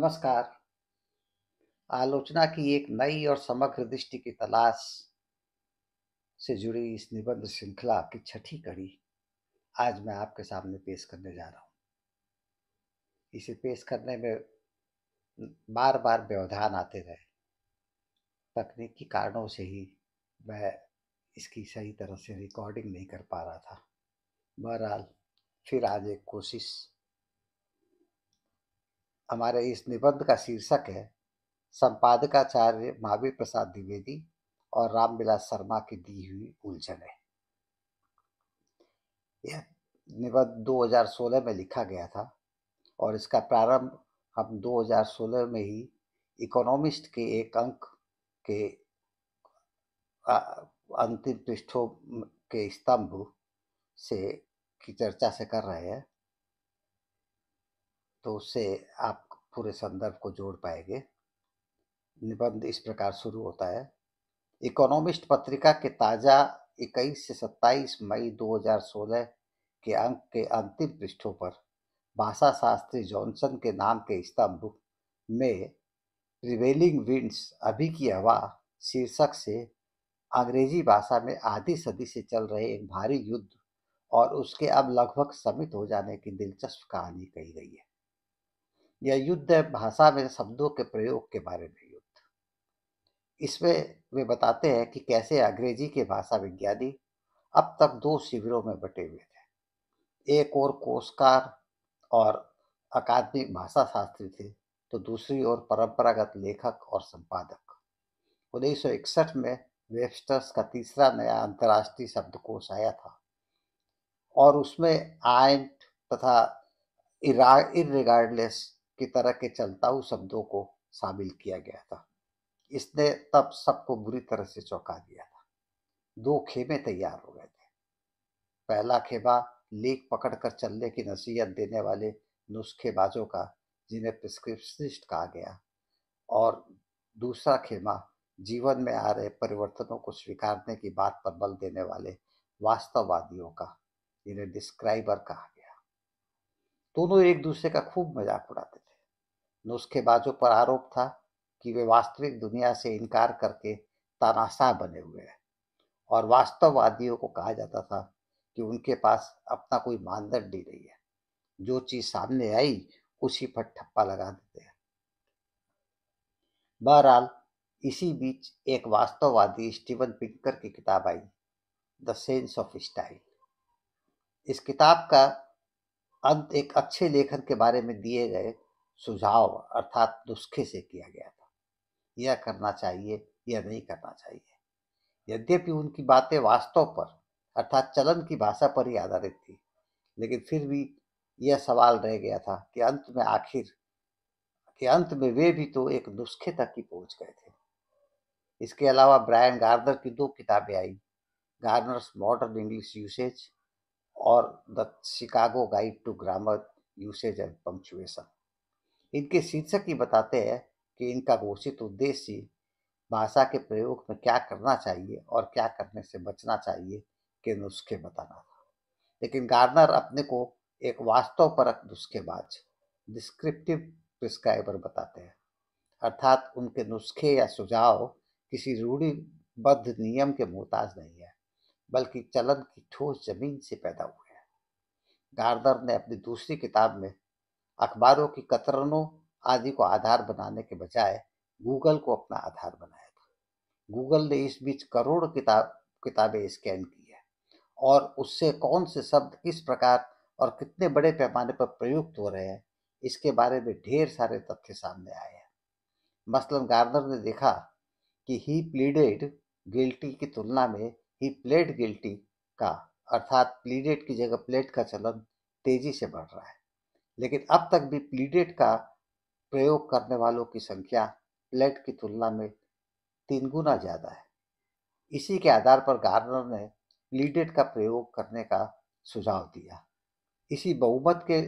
नमस्कार आलोचना की एक नई और समग्र दृष्टि की तलाश से जुड़ी इस निबंध श्रृंखला की छठी कड़ी आज मैं आपके सामने पेश करने जा रहा हूँ इसे पेश करने में बार बार व्यवधान आते रहे तकनीकी कारणों से ही मैं इसकी सही तरह से रिकॉर्डिंग नहीं कर पा रहा था बहरहाल फिर आज एक कोशिश हमारे इस निबंध का शीर्षक है संपादकाचार्य महावीर प्रसाद द्विवेदी और रामविलास शर्मा की दी हुई उलझन है यह निबंध 2016 में लिखा गया था और इसका प्रारंभ हम 2016 में ही इकोनॉमिस्ट के एक अंक के अंतिम पृष्ठों के स्तंभ से की चर्चा से कर रहे हैं तो उससे आप पूरे संदर्भ को जोड़ पाएंगे निबंध इस प्रकार शुरू होता है इकोनॉमिस्ट पत्रिका के ताज़ा इक्कीस से 27 मई 2016 के अंक के अंतिम पृष्ठों पर भाषा शास्त्री जॉनसन के नाम के स्तंभ में प्रिवेलिंग विंड्स अभी की हवा शीर्षक से अंग्रेजी भाषा में आधी सदी से चल रहे एक भारी युद्ध और उसके अब लगभग समित हो जाने की दिलचस्प कहानी कही गई है यह युद्ध भाषा में शब्दों के प्रयोग के बारे में युद्ध इसमें वे बताते हैं कि कैसे अंग्रेजी के भाषा विज्ञानी अब तक दो शिविरों में बटे हुए थे एक और कोषकार और अकादमिक भाषा शास्त्री थे तो दूसरी ओर परंपरागत लेखक और संपादक उन्नीस में वेबस्टर्स का तीसरा नया अंतर्राष्ट्रीय शब्दकोश आया था और उसमें आय तथा रिगार्डलेस की तरह के चलताऊ शब्दों को शामिल किया गया था इसने तब सबको बुरी तरह से चौंका दिया था दो खेमे तैयार हो गए थे पहला खेमा लीक पकड़कर चलने की नसीहत देने वाले नुस्खेबाजों का जिन्हें प्रिस्क्रिप्शनिस्ट कहा गया और दूसरा खेमा जीवन में आ रहे परिवर्तनों को स्वीकारने की बात पर बल देने वाले वास्तववादियों का जिन्हें डिस्क्राइबर कहा गया दोनों एक दूसरे का खूब मजाक उड़ाते थे नुस्खेबाजों पर आरोप था कि वे वास्तविक दुनिया से इनकार करके तानाशाह बने हुए हैं और वास्तववादियों को कहा जाता था कि उनके पास अपना कोई मानदंड नहीं नहीं है जो चीज सामने आई उसी पर ठप्पा लगा देते हैं बहरहाल इसी बीच एक वास्तववादी स्टीवन पिंकर की किताब आई द सेंस ऑफ स्टाइल इस किताब का अंत एक अच्छे लेखन के बारे में दिए गए सुझाव अर्थात नुस्खे से किया गया था यह करना चाहिए यह नहीं करना चाहिए यद्यपि उनकी बातें वास्तव पर अर्थात चलन की भाषा पर ही आधारित थी लेकिन फिर भी यह सवाल रह गया था कि अंत में आखिर कि अंत में वे भी तो एक नुस्खे तक ही पहुंच गए थे इसके अलावा ब्रायन गार्नर की दो किताबें आई गार्नर्स मॉडर्न इंग्लिश यूसेज और the Chicago guide to grammar usage and punctuation इनके शीर्षक ही बताते हैं कि इनका घोषित उद्देश्य भाषा के प्रयोग में क्या करना चाहिए और क्या करने से बचना चाहिए के नुस्खे बताना था लेकिन गार्नर अपने को एक वास्तव परक नुस्खेबाज डिस्क्रिप्टिव प्रिस्क्राइबर बताते हैं अर्थात उनके नुस्खे या सुझाव किसी रूढ़िबद्ध नियम के मोहताज नहीं है बल्कि चलन की ठोस जमीन से पैदा हुए हैं गार्नर ने अपनी दूसरी किताब में अखबारों की कतरनों आदि को आधार बनाने के बजाय गूगल को अपना आधार बनाया था गूगल ने इस बीच करोड़ किताब किताबें स्कैन की है और उससे कौन से शब्द किस प्रकार और कितने बड़े पैमाने पर प्रयुक्त हो रहे हैं इसके बारे में ढेर सारे तथ्य सामने आए हैं मसलन गार्नर ने देखा कि ही प्लीडेड गिल्टी की तुलना में ही प्लेड गिल्टी का अर्थात प्लीडेड की जगह प्लेट का चलन तेजी से बढ़ रहा है लेकिन अब तक भी प्लीडेट का प्रयोग करने वालों की संख्या प्लेट की तुलना में तीन गुना ज़्यादा है इसी के आधार पर गार्नर ने प्लीडेट का प्रयोग करने का सुझाव दिया इसी बहुमत के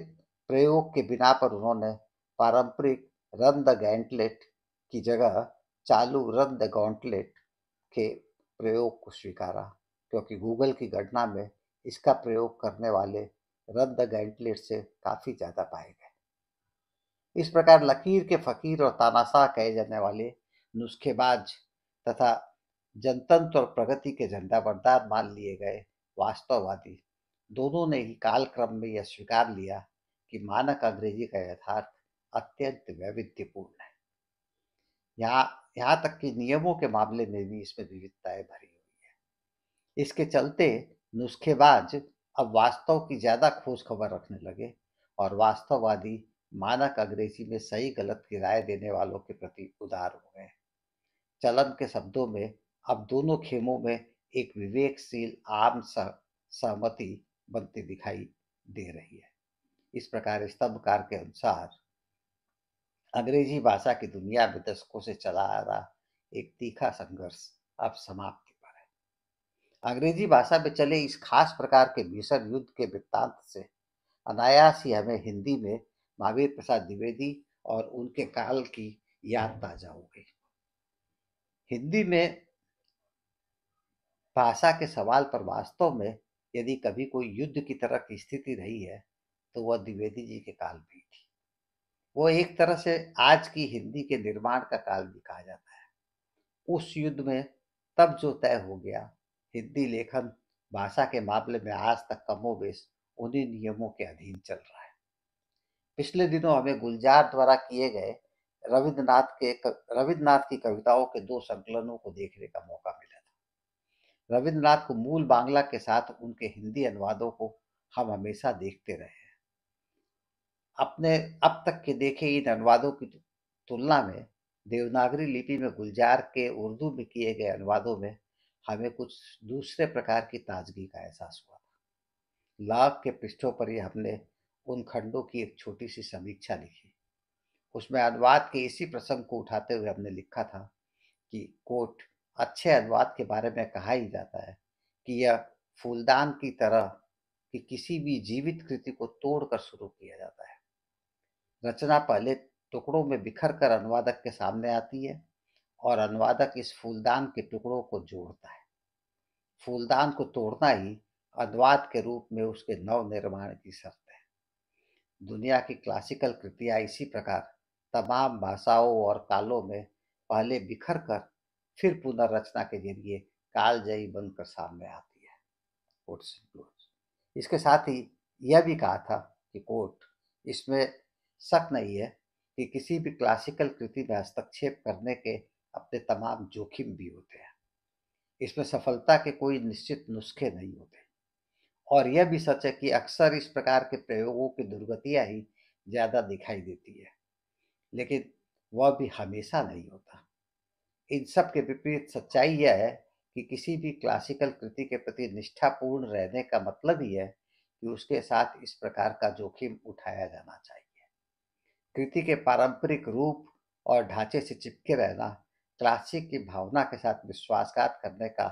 प्रयोग के बिना पर उन्होंने पारंपरिक रन द गैंटलेट की जगह चालू रन द गौंटलेट के प्रयोग को स्वीकारा क्योंकि गूगल की गणना में इसका प्रयोग करने वाले रद्द गैंटलेट से काफ़ी ज़्यादा पाए गए इस प्रकार लकीर के फकीर और तानाशाह कहे जाने वाले नुस्खेबाज तथा जनतंत्र और प्रगति के झंडा बरदार मान लिए गए वास्तववादी दोनों ने ही कालक्रम में यह स्वीकार लिया कि मानक अंग्रेजी का यथार्थ अत्यंत वैविध्यपूर्ण है यहाँ यहाँ तक कि नियमों के मामले में भी इसमें विविधताएं भरी हुई है इसके चलते नुस्खेबाज अब वास्तव की ज़्यादा खोज खबर रखने लगे और वास्तववादी मानक अंग्रेजी में सही गलत की राय देने वालों के प्रति उदार हो गए चलन के शब्दों में अब दोनों खेमों में एक विवेकशील आम सहमति बनती दिखाई दे रही है इस प्रकार स्तंभकार के अनुसार अंग्रेजी भाषा की दुनिया में दशकों से चला आ रहा एक तीखा संघर्ष अब समाप्त अंग्रेजी भाषा में चले इस खास प्रकार के भीषण युद्ध के वृत्तांत से अनायास ही हमें हिंदी में महावीर प्रसाद द्विवेदी और उनके काल की याद ताजा हो गई हिंदी में भाषा के सवाल पर वास्तव में यदि कभी कोई युद्ध की तरह की स्थिति रही है तो वह द्विवेदी जी के काल में थी वो एक तरह से आज की हिंदी के निर्माण का काल भी कहा जाता है उस युद्ध में तब जो तय हो गया हिंदी लेखन भाषा के मामले में आज तक कमोबेश उन्हीं नियमों के अधीन चल रहा है पिछले दिनों हमें गुलजार द्वारा किए गए रविन्द्रनाथ के रविन्द्रनाथ की कविताओं के दो संकलनों को देखने का मौका मिला था रविन्द्रनाथ को मूल बांग्ला के साथ उनके हिंदी अनुवादों को हम हमेशा देखते रहे हैं अपने अब तक के देखे इन अनुवादों की तुलना में देवनागरी लिपि में गुलजार के उर्दू में किए गए अनुवादों में हमें कुछ दूसरे प्रकार की ताजगी का एहसास हुआ लाभ के पृष्ठों पर ही हमने उन खंडों की एक छोटी सी समीक्षा लिखी उसमें अनुवाद के इसी प्रसंग को उठाते हुए हमने लिखा था कि कोट अच्छे अनुवाद के बारे में कहा ही जाता है कि यह फूलदान की तरह कि किसी भी जीवित कृति को तोड़कर शुरू किया जाता है रचना पहले टुकड़ों में बिखर कर अनुवादक के सामने आती है और अनुवादक इस फूलदान के टुकड़ों को जोड़ता है फूलदान को तोड़ना ही अनुवाद के रूप में उसके नव निर्माण की शर्त है दुनिया की क्लासिकल कृतियाँ इसी प्रकार तमाम भाषाओं और कालों में पहले बिखर कर फिर पुनर्रचना के जरिए कालजयी बनकर सामने आती है कोट इसके साथ ही यह भी कहा था कि कोर्ट इसमें शक नहीं है कि किसी भी क्लासिकल कृति में हस्तक्षेप करने के अपने तमाम जोखिम भी होते हैं इसमें सफलता के कोई निश्चित नुस्खे नहीं होते और यह भी सच है कि अक्सर इस प्रकार के प्रयोगों की दुर्गतियाँ ही ज़्यादा दिखाई देती है लेकिन वह भी हमेशा नहीं होता इन सब के विपरीत सच्चाई यह है कि किसी भी क्लासिकल कृति के प्रति निष्ठापूर्ण रहने का मतलब ही है कि उसके साथ इस प्रकार का जोखिम उठाया जाना चाहिए कृति के पारंपरिक रूप और ढांचे से चिपके रहना त्रासी की भावना के साथ विश्वासघात करने का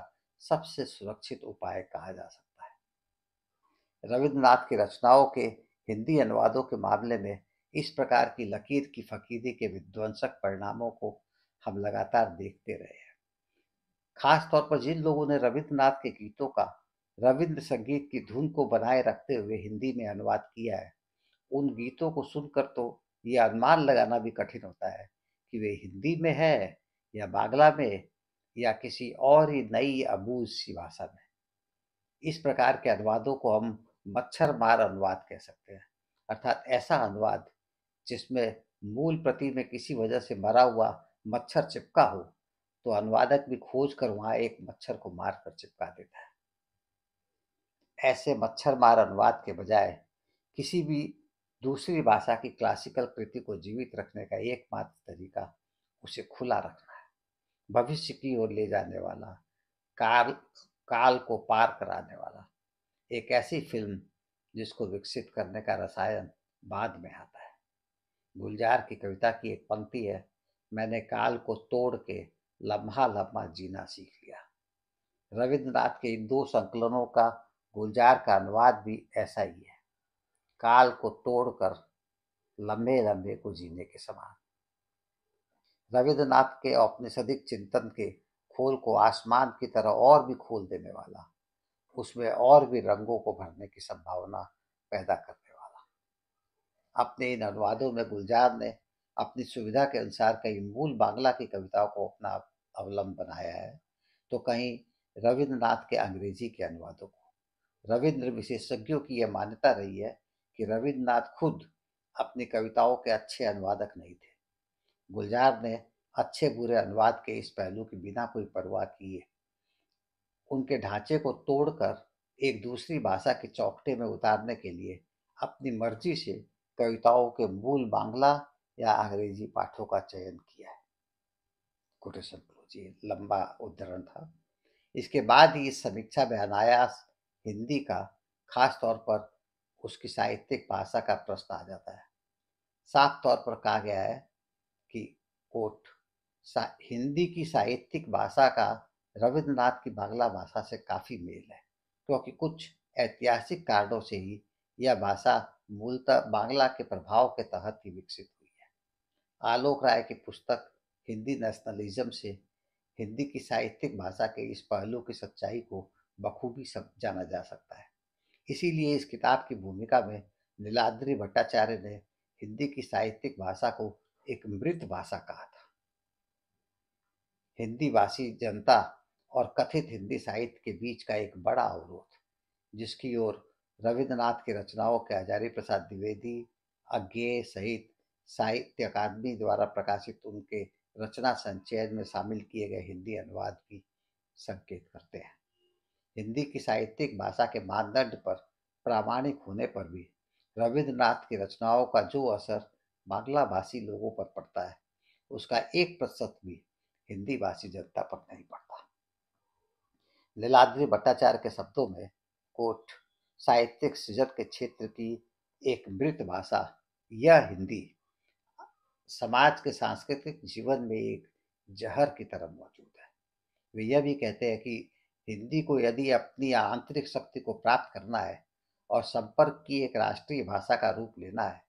सबसे सुरक्षित उपाय कहा जा सकता है रविन्द्रनाथ की रचनाओं के हिंदी अनुवादों के मामले में इस प्रकार की लकीर की फकीरी के विध्वंसक परिणामों को हम लगातार देखते रहे हैं खास तौर पर जिन लोगों ने रविन्द्रनाथ के गीतों का रविंद्र संगीत की धुन को बनाए रखते हुए हिंदी में अनुवाद किया है उन गीतों को सुनकर तो ये अनुमान लगाना भी कठिन होता है कि वे हिंदी में है या बागला में या किसी और ही नई अबूज सी भाषा में इस प्रकार के अनुवादों को हम मच्छर मार अनुवाद कह सकते हैं अर्थात ऐसा अनुवाद जिसमें मूल प्रति में किसी वजह से मरा हुआ मच्छर चिपका हो तो अनुवादक भी खोज कर वहां एक मच्छर को मार कर चिपका देता है ऐसे मच्छर मार अनुवाद के बजाय किसी भी दूसरी भाषा की क्लासिकल कृति को जीवित रखने का एकमात्र तरीका उसे खुला रखना भविष्य की ओर ले जाने वाला काल काल को पार कराने वाला एक ऐसी फिल्म जिसको विकसित करने का रसायन बाद में आता है गुलजार की कविता की एक पंक्ति है मैंने काल को तोड़ के लम्हा लम्हा जीना सीख लिया रविंद्रनाथ के इन दो संकलनों का गुलजार का अनुवाद भी ऐसा ही है काल को तोड़कर लम्बे लम्बे को जीने के समान रविन्द्रनाथ के औपनिषदिक चिंतन के खोल को आसमान की तरह और भी खोल देने वाला उसमें और भी रंगों को भरने की संभावना पैदा करने वाला अपने इन अनुवादों में गुलजार ने अपनी सुविधा के अनुसार कहीं मूल बांग्ला की कविताओं को अपना अवलंब बनाया है तो कहीं रविन्द्रनाथ के अंग्रेजी के अनुवादों को रविन्द्र विशेषज्ञों की यह मान्यता रही है कि रविन्द्रनाथ खुद अपनी कविताओं के अच्छे अनुवादक नहीं थे गुलजार ने अच्छे बुरे अनुवाद के इस पहलू की बिना कोई परवाह किए उनके ढांचे को तोड़कर एक दूसरी भाषा के चौकटे में उतारने के लिए अपनी मर्जी से कविताओं के मूल बांग्ला या अंग्रेजी पाठों का चयन किया है कोटेशन क्लोज लंबा उदाहरण था इसके बाद ही इस समीक्षा में अनायास हिंदी का खास तौर पर उसकी साहित्यिक भाषा का प्रश्न आ जाता है साफ तौर पर कहा गया है कोट हिंदी की साहित्यिक भाषा का रविंद्रनाथ की बांग्ला भाषा से काफ़ी मेल है क्योंकि कुछ ऐतिहासिक कारणों से ही यह भाषा मूलतः बांग्ला के प्रभाव के तहत ही विकसित हुई है आलोक राय की पुस्तक हिंदी नेशनलिज्म से हिंदी की साहित्यिक भाषा के इस पहलू की सच्चाई को बखूबी सब जाना जा सकता है इसीलिए इस किताब की भूमिका में नीलाद्री भट्टाचार्य ने हिंदी की साहित्यिक भाषा को एक मृत भाषा कहा था हिंदी भाषी जनता और कथित हिंदी साहित्य के बीच का एक बड़ा अवरोध जिसकी ओर रविन्द्रनाथ की रचनाओं के आचार्य प्रसाद द्विवेदी अज्ञे सहित साहित्य अकादमी द्वारा प्रकाशित उनके रचना संचय में शामिल किए गए हिंदी अनुवाद भी संकेत करते हैं हिंदी की साहित्यिक भाषा के मानदंड पर प्रामाणिक होने पर भी रविन्द्रनाथ की रचनाओं का जो असर बांग्ला भाषी लोगों पर पड़ता है उसका एक प्रतिशत भी हिंदी भाषी जनता पर नहीं पड़ता लीलाद्री भट्टाचार्य के शब्दों में कोट साहित्यिक सृजन के क्षेत्र की एक मृत भाषा यह हिंदी समाज के सांस्कृतिक जीवन में एक जहर की तरह मौजूद है वे यह भी कहते हैं कि हिंदी को यदि अपनी आंतरिक शक्ति को प्राप्त करना है और संपर्क की एक राष्ट्रीय भाषा का रूप लेना है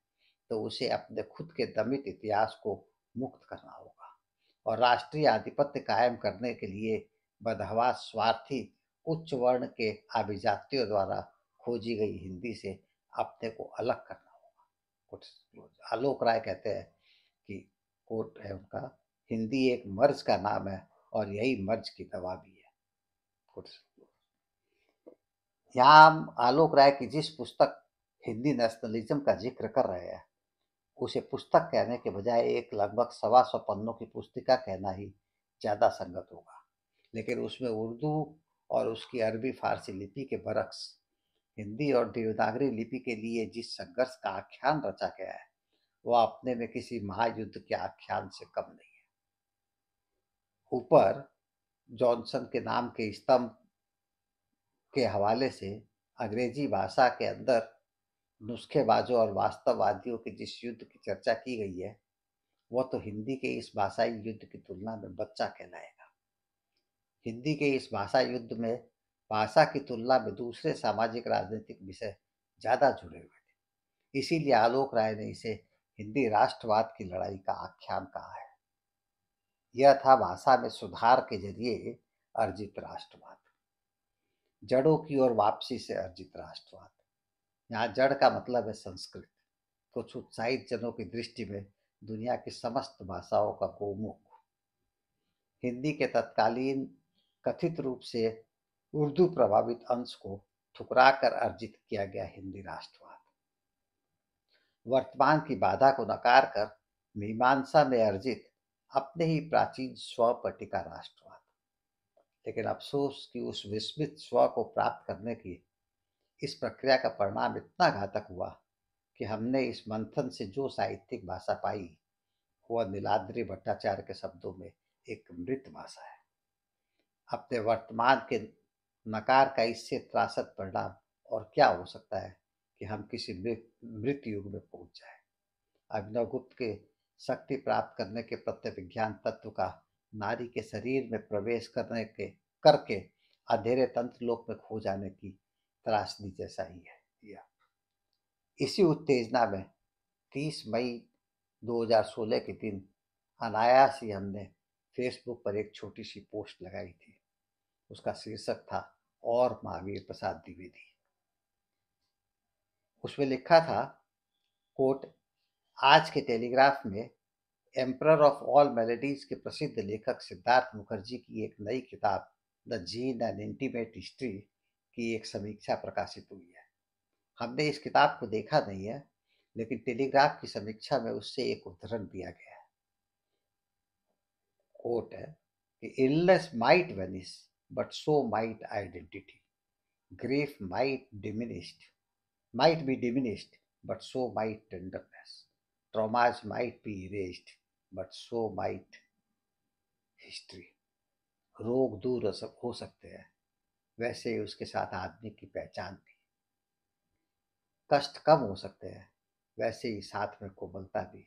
तो उसे अपने खुद के दमित इतिहास को मुक्त करना होगा और राष्ट्रीय आधिपत्य कायम करने के लिए बदहवा स्वार्थी उच्च वर्ण के आभिजातियों द्वारा खोजी गई हिंदी से अपने को अलग करना होगा कुछ आलोक राय कहते हैं कि कोट है उनका हिंदी एक मर्ज का नाम है और यही मर्ज की दवा भी है कुछ यहाँ आलोक राय की जिस पुस्तक हिंदी नेशनलिज्म का जिक्र कर रहे हैं उसे पुस्तक कहने के बजाय एक लगभग सवा सौ पन्नों की पुस्तिका कहना ही ज़्यादा संगत होगा लेकिन उसमें उर्दू और उसकी अरबी फारसी लिपि के बरक्स हिंदी और देवनागरी लिपि के लिए जिस संघर्ष का आख्यान रचा गया है वह अपने में किसी महायुद्ध के आख्यान से कम नहीं है ऊपर जॉनसन के नाम के स्तंभ के हवाले से अंग्रेजी भाषा के अंदर नुस्खेबाजों और वास्तववादियों के जिस युद्ध की चर्चा की गई है वह तो हिंदी के इस भाषाई युद्ध की तुलना में बच्चा कहलाएगा हिंदी के इस भाषा युद्ध में भाषा की तुलना में दूसरे सामाजिक राजनीतिक विषय ज़्यादा जुड़े हुए थे इसीलिए आलोक राय ने इसे हिंदी राष्ट्रवाद की लड़ाई का आख्यान कहा है यह था भाषा में सुधार के जरिए अर्जित राष्ट्रवाद जड़ों की ओर वापसी से अर्जित राष्ट्रवाद यहाँ जड़ का मतलब है संस्कृत कुछ उत्साहित जनों की दृष्टि में दुनिया की समस्त भाषाओं का गोमुख हिंदी के तत्कालीन कथित रूप से उर्दू प्रभावित अंश को ठुकरा कर अर्जित किया गया हिंदी राष्ट्रवाद वर्तमान की बाधा को नकार कर मीमांसा में अर्जित अपने ही प्राचीन स्व पटिका राष्ट्रवाद लेकिन अफसोस कि उस विस्मित स्व को प्राप्त करने की इस प्रक्रिया का परिणाम इतना घातक हुआ कि हमने इस मंथन से जो साहित्यिक भाषा पाई वह नीलाद्री भट्टाचार्य के शब्दों में एक मृत भाषा है अपने वर्तमान के नकार का इससे त्रासद परिणाम और क्या हो सकता है कि हम किसी मृत युग में पहुंच जाए अभिनवगुप्त के शक्ति प्राप्त करने के प्रत्यविज्ञान तत्व का नारी के शरीर में प्रवेश करने के करके अधेरे तंत्र लोक में खो जाने की त्रासदी जैसा ही है इसी उत्तेजना में 30 मई 2016 के दिन अनायास ही हमने फेसबुक पर एक छोटी सी पोस्ट लगाई थी उसका शीर्षक था और महावीर प्रसाद द्विवेदी उसमें लिखा था कोट आज के टेलीग्राफ में एम्प्रर ऑफ ऑल मेलेडीज के प्रसिद्ध लेखक सिद्धार्थ मुखर्जी की एक नई किताब the gene and intimate history की एक समीक्षा प्रकाशित हुई है हमने इस किताब को देखा नहीं है लेकिन टेलीग्राफ की समीक्षा में उससे एक उदाहरण दिया गया है कोट है कि illness might vanish but so might identity grief might diminished might be diminished but so might tenderness traumas might be erase but so might history रोग दूर हो सकते हैं वैसे उसके साथ आदमी की पहचान भी कष्ट कम हो सकते हैं वैसे ही साथ में कोमलता भी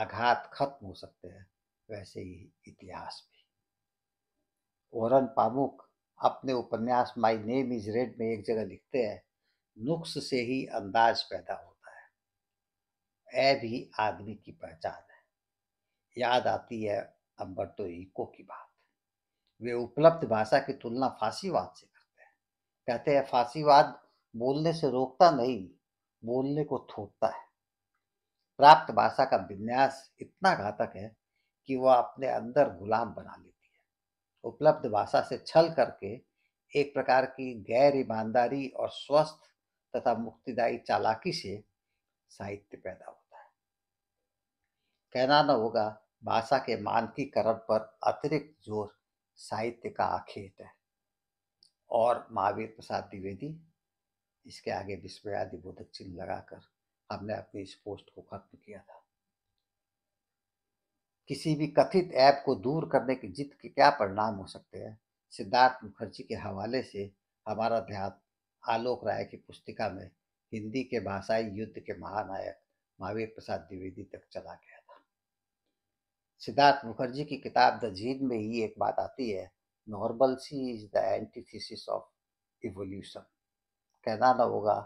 आघात खत्म हो सकते हैं वैसे ही इतिहास भी ओरन पामुक अपने उपन्यास माई नेम इज रेड में एक जगह लिखते हैं नुक्स से ही अंदाज पैदा होता है ऐ भी आदमी की पहचान है याद आती है तो ईको की बात वे उपलब्ध भाषा की तुलना फांसीवाद से करते हैं कहते हैं फांसीवाद बोलने से रोकता नहीं बोलने को थोपता है प्राप्त भाषा का विन्यास इतना घातक है कि वह अपने अंदर गुलाम बना लेती है उपलब्ध भाषा से छल करके एक प्रकार की गैर ईमानदारी और स्वस्थ तथा मुक्तिदायी चालाकी से साहित्य पैदा होता है कहना न होगा भाषा के मानकीकरण पर अतिरिक्त जोर साहित्य का आखेट है और महावीर प्रसाद द्विवेदी इसके आगे विस्मयादि बोधक चिन्ह लगाकर हमने अपनी इस पोस्ट को खत्म किया था किसी भी कथित ऐप को दूर करने की जिद के क्या परिणाम हो सकते हैं सिद्धार्थ मुखर्जी के हवाले से हमारा ध्यान आलोक राय की पुस्तिका में हिंदी के भाषाई युद्ध के महानायक महावीर प्रसाद द्विवेदी तक चला गया सिद्धार्थ मुखर्जी की किताब द जीन में ही एक बात आती है normalcy is the antithesis of evolution कहना ना होगा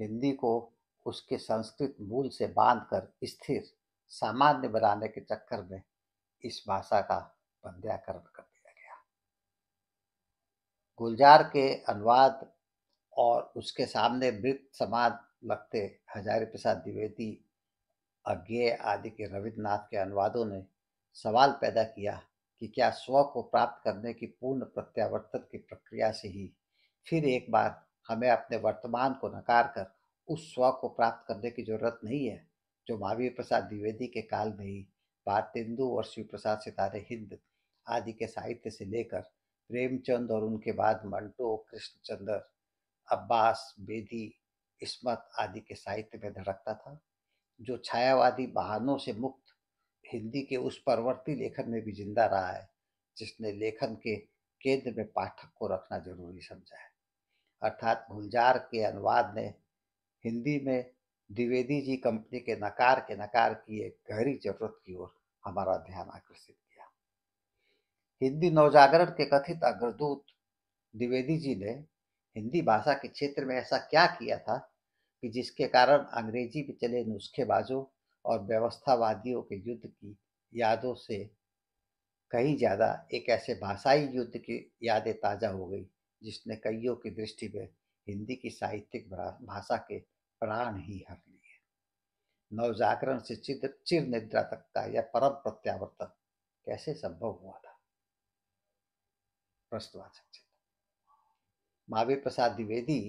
हिंदी को उसके संस्कृत मूल से बांध कर स्थिर सामान्य बनाने के चक्कर में इस भाषा का बंध्याकरण कर दिया गया गुलजार के अनुवाद और उसके सामने मृत समाज लगते हजारे प्रसाद द्विवेदी अज्ञेय आदि के रविन्द्रनाथ के अनुवादों ने सवाल पैदा किया कि क्या स्व को प्राप्त करने की पूर्ण प्रत्यावर्तन की प्रक्रिया से ही फिर एक बार हमें अपने वर्तमान को नकार कर उस स्व को प्राप्त करने की जरूरत नहीं है जो महावीर प्रसाद द्विवेदी के काल में ही भारतेंदु और शिव प्रसाद सितारे हिंद आदि के साहित्य से लेकर प्रेमचंद और उनके बाद मंटो कृष्णचंद्र अब्बास बेदी इस्मत आदि के साहित्य में धड़कता था जो छायावादी बहानों से मुक्त हिंदी के उस परवर्ती लेखन में भी जिंदा रहा है जिसने लेखन के केंद्र में पाठक को रखना जरूरी समझा है अर्थात गुलजार के अनुवाद ने हिंदी में द्विवेदी जी कंपनी के नकार के नकार की एक गहरी जरूरत की ओर हमारा ध्यान आकर्षित किया हिंदी नवजागरण के कथित अग्रदूत द्विवेदी जी ने हिंदी भाषा के क्षेत्र में ऐसा क्या किया था कि जिसके कारण अंग्रेजी में चले नुस्खेबाजों और व्यवस्थावादियों के युद्ध की यादों से कहीं ज़्यादा एक ऐसे भाषाई युद्ध की यादें ताज़ा हो गई जिसने कईयों की दृष्टि में हिंदी की साहित्यिक भाषा के प्राण ही हर लिए नवजागरण से चिद चिर निद्रा तक का यह परम प्रत्यावर्तन कैसे संभव हुआ था प्रश्नवाचक महावीर प्रसाद द्विवेदी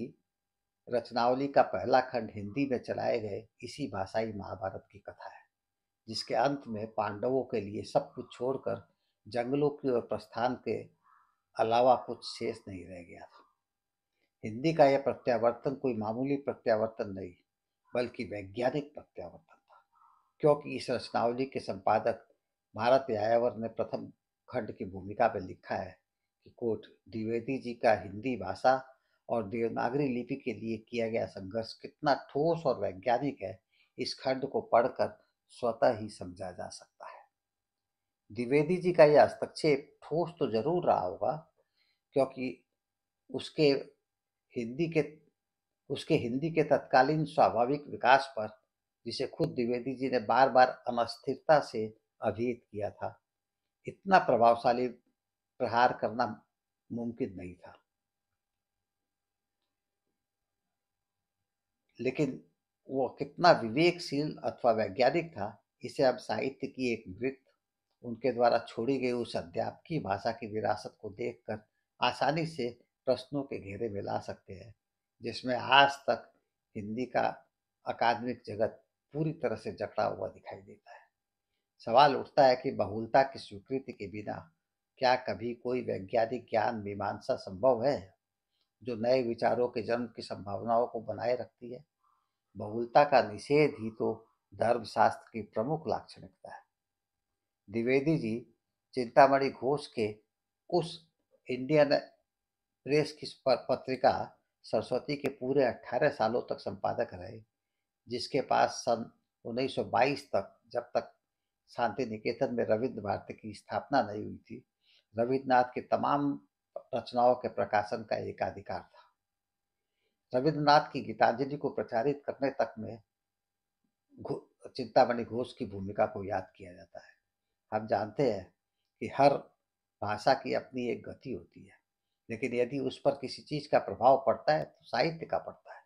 रचनावली का पहला खंड हिंदी में चलाए गए इसी भाषाई महाभारत की कथा है जिसके अंत में पांडवों के लिए सब कुछ छोड़कर जंगलों की ओर प्रस्थान के अलावा कुछ शेष नहीं रह गया था हिंदी का यह प्रत्यावर्तन कोई मामूली प्रत्यावर्तन नहीं बल्कि वैज्ञानिक प्रत्यावर्तन था क्योंकि इस रचनावली के संपादक भारत यायावर ने प्रथम खंड की भूमिका में लिखा है कि कोट द्विवेदी जी का हिंदी भाषा और देवनागरी लिपि के लिए किया गया संघर्ष कितना ठोस और वैज्ञानिक है इस खंड को पढ़कर स्वतः ही समझा जा सकता है द्विवेदी जी का यह हस्तक्षेप ठोस तो जरूर रहा होगा क्योंकि उसके हिंदी के उसके हिंदी के तत्कालीन स्वाभाविक विकास पर जिसे खुद द्विवेदी जी ने बार बार अनस्थिरता से अभिहित किया था इतना प्रभावशाली प्रहार करना मुमकिन नहीं था लेकिन वो कितना विवेकशील अथवा वैज्ञानिक था इसे अब साहित्य की एक वृत्त उनके द्वारा छोड़ी गई उस अध्यापकी भाषा की विरासत को देखकर आसानी से प्रश्नों के घेरे में ला सकते हैं जिसमें आज तक हिंदी का अकादमिक जगत पूरी तरह से जकड़ा हुआ दिखाई देता है सवाल उठता है कि बहुलता की स्वीकृति के बिना क्या कभी कोई वैज्ञानिक ज्ञान मीमांसा संभव है जो नए विचारों के जन्म की संभावनाओं को बनाए रखती है बहुलता का निषेध ही तो धर्मशास्त्र की प्रमुख लाक्षणिकता है द्विवेदी जी चिंतामणि घोष के उस इंडियन प्रेस की पत्रिका सरस्वती के पूरे 18 सालों तक संपादक रहे जिसके पास सन 1922 तक जब तक शांति निकेतन में रविन्द्र भारती की स्थापना नहीं हुई थी रविन्द्रनाथ के तमाम रचनाओं के प्रकाशन का एकाधिकार था रविन्द्रनाथ की गीतांजलि को प्रचारित करने तक में चिंतामणि घोष की भूमिका को याद किया जाता है हम जानते हैं कि हर भाषा की अपनी एक गति होती है लेकिन यदि उस पर किसी चीज़ का प्रभाव पड़ता है तो साहित्य का पड़ता है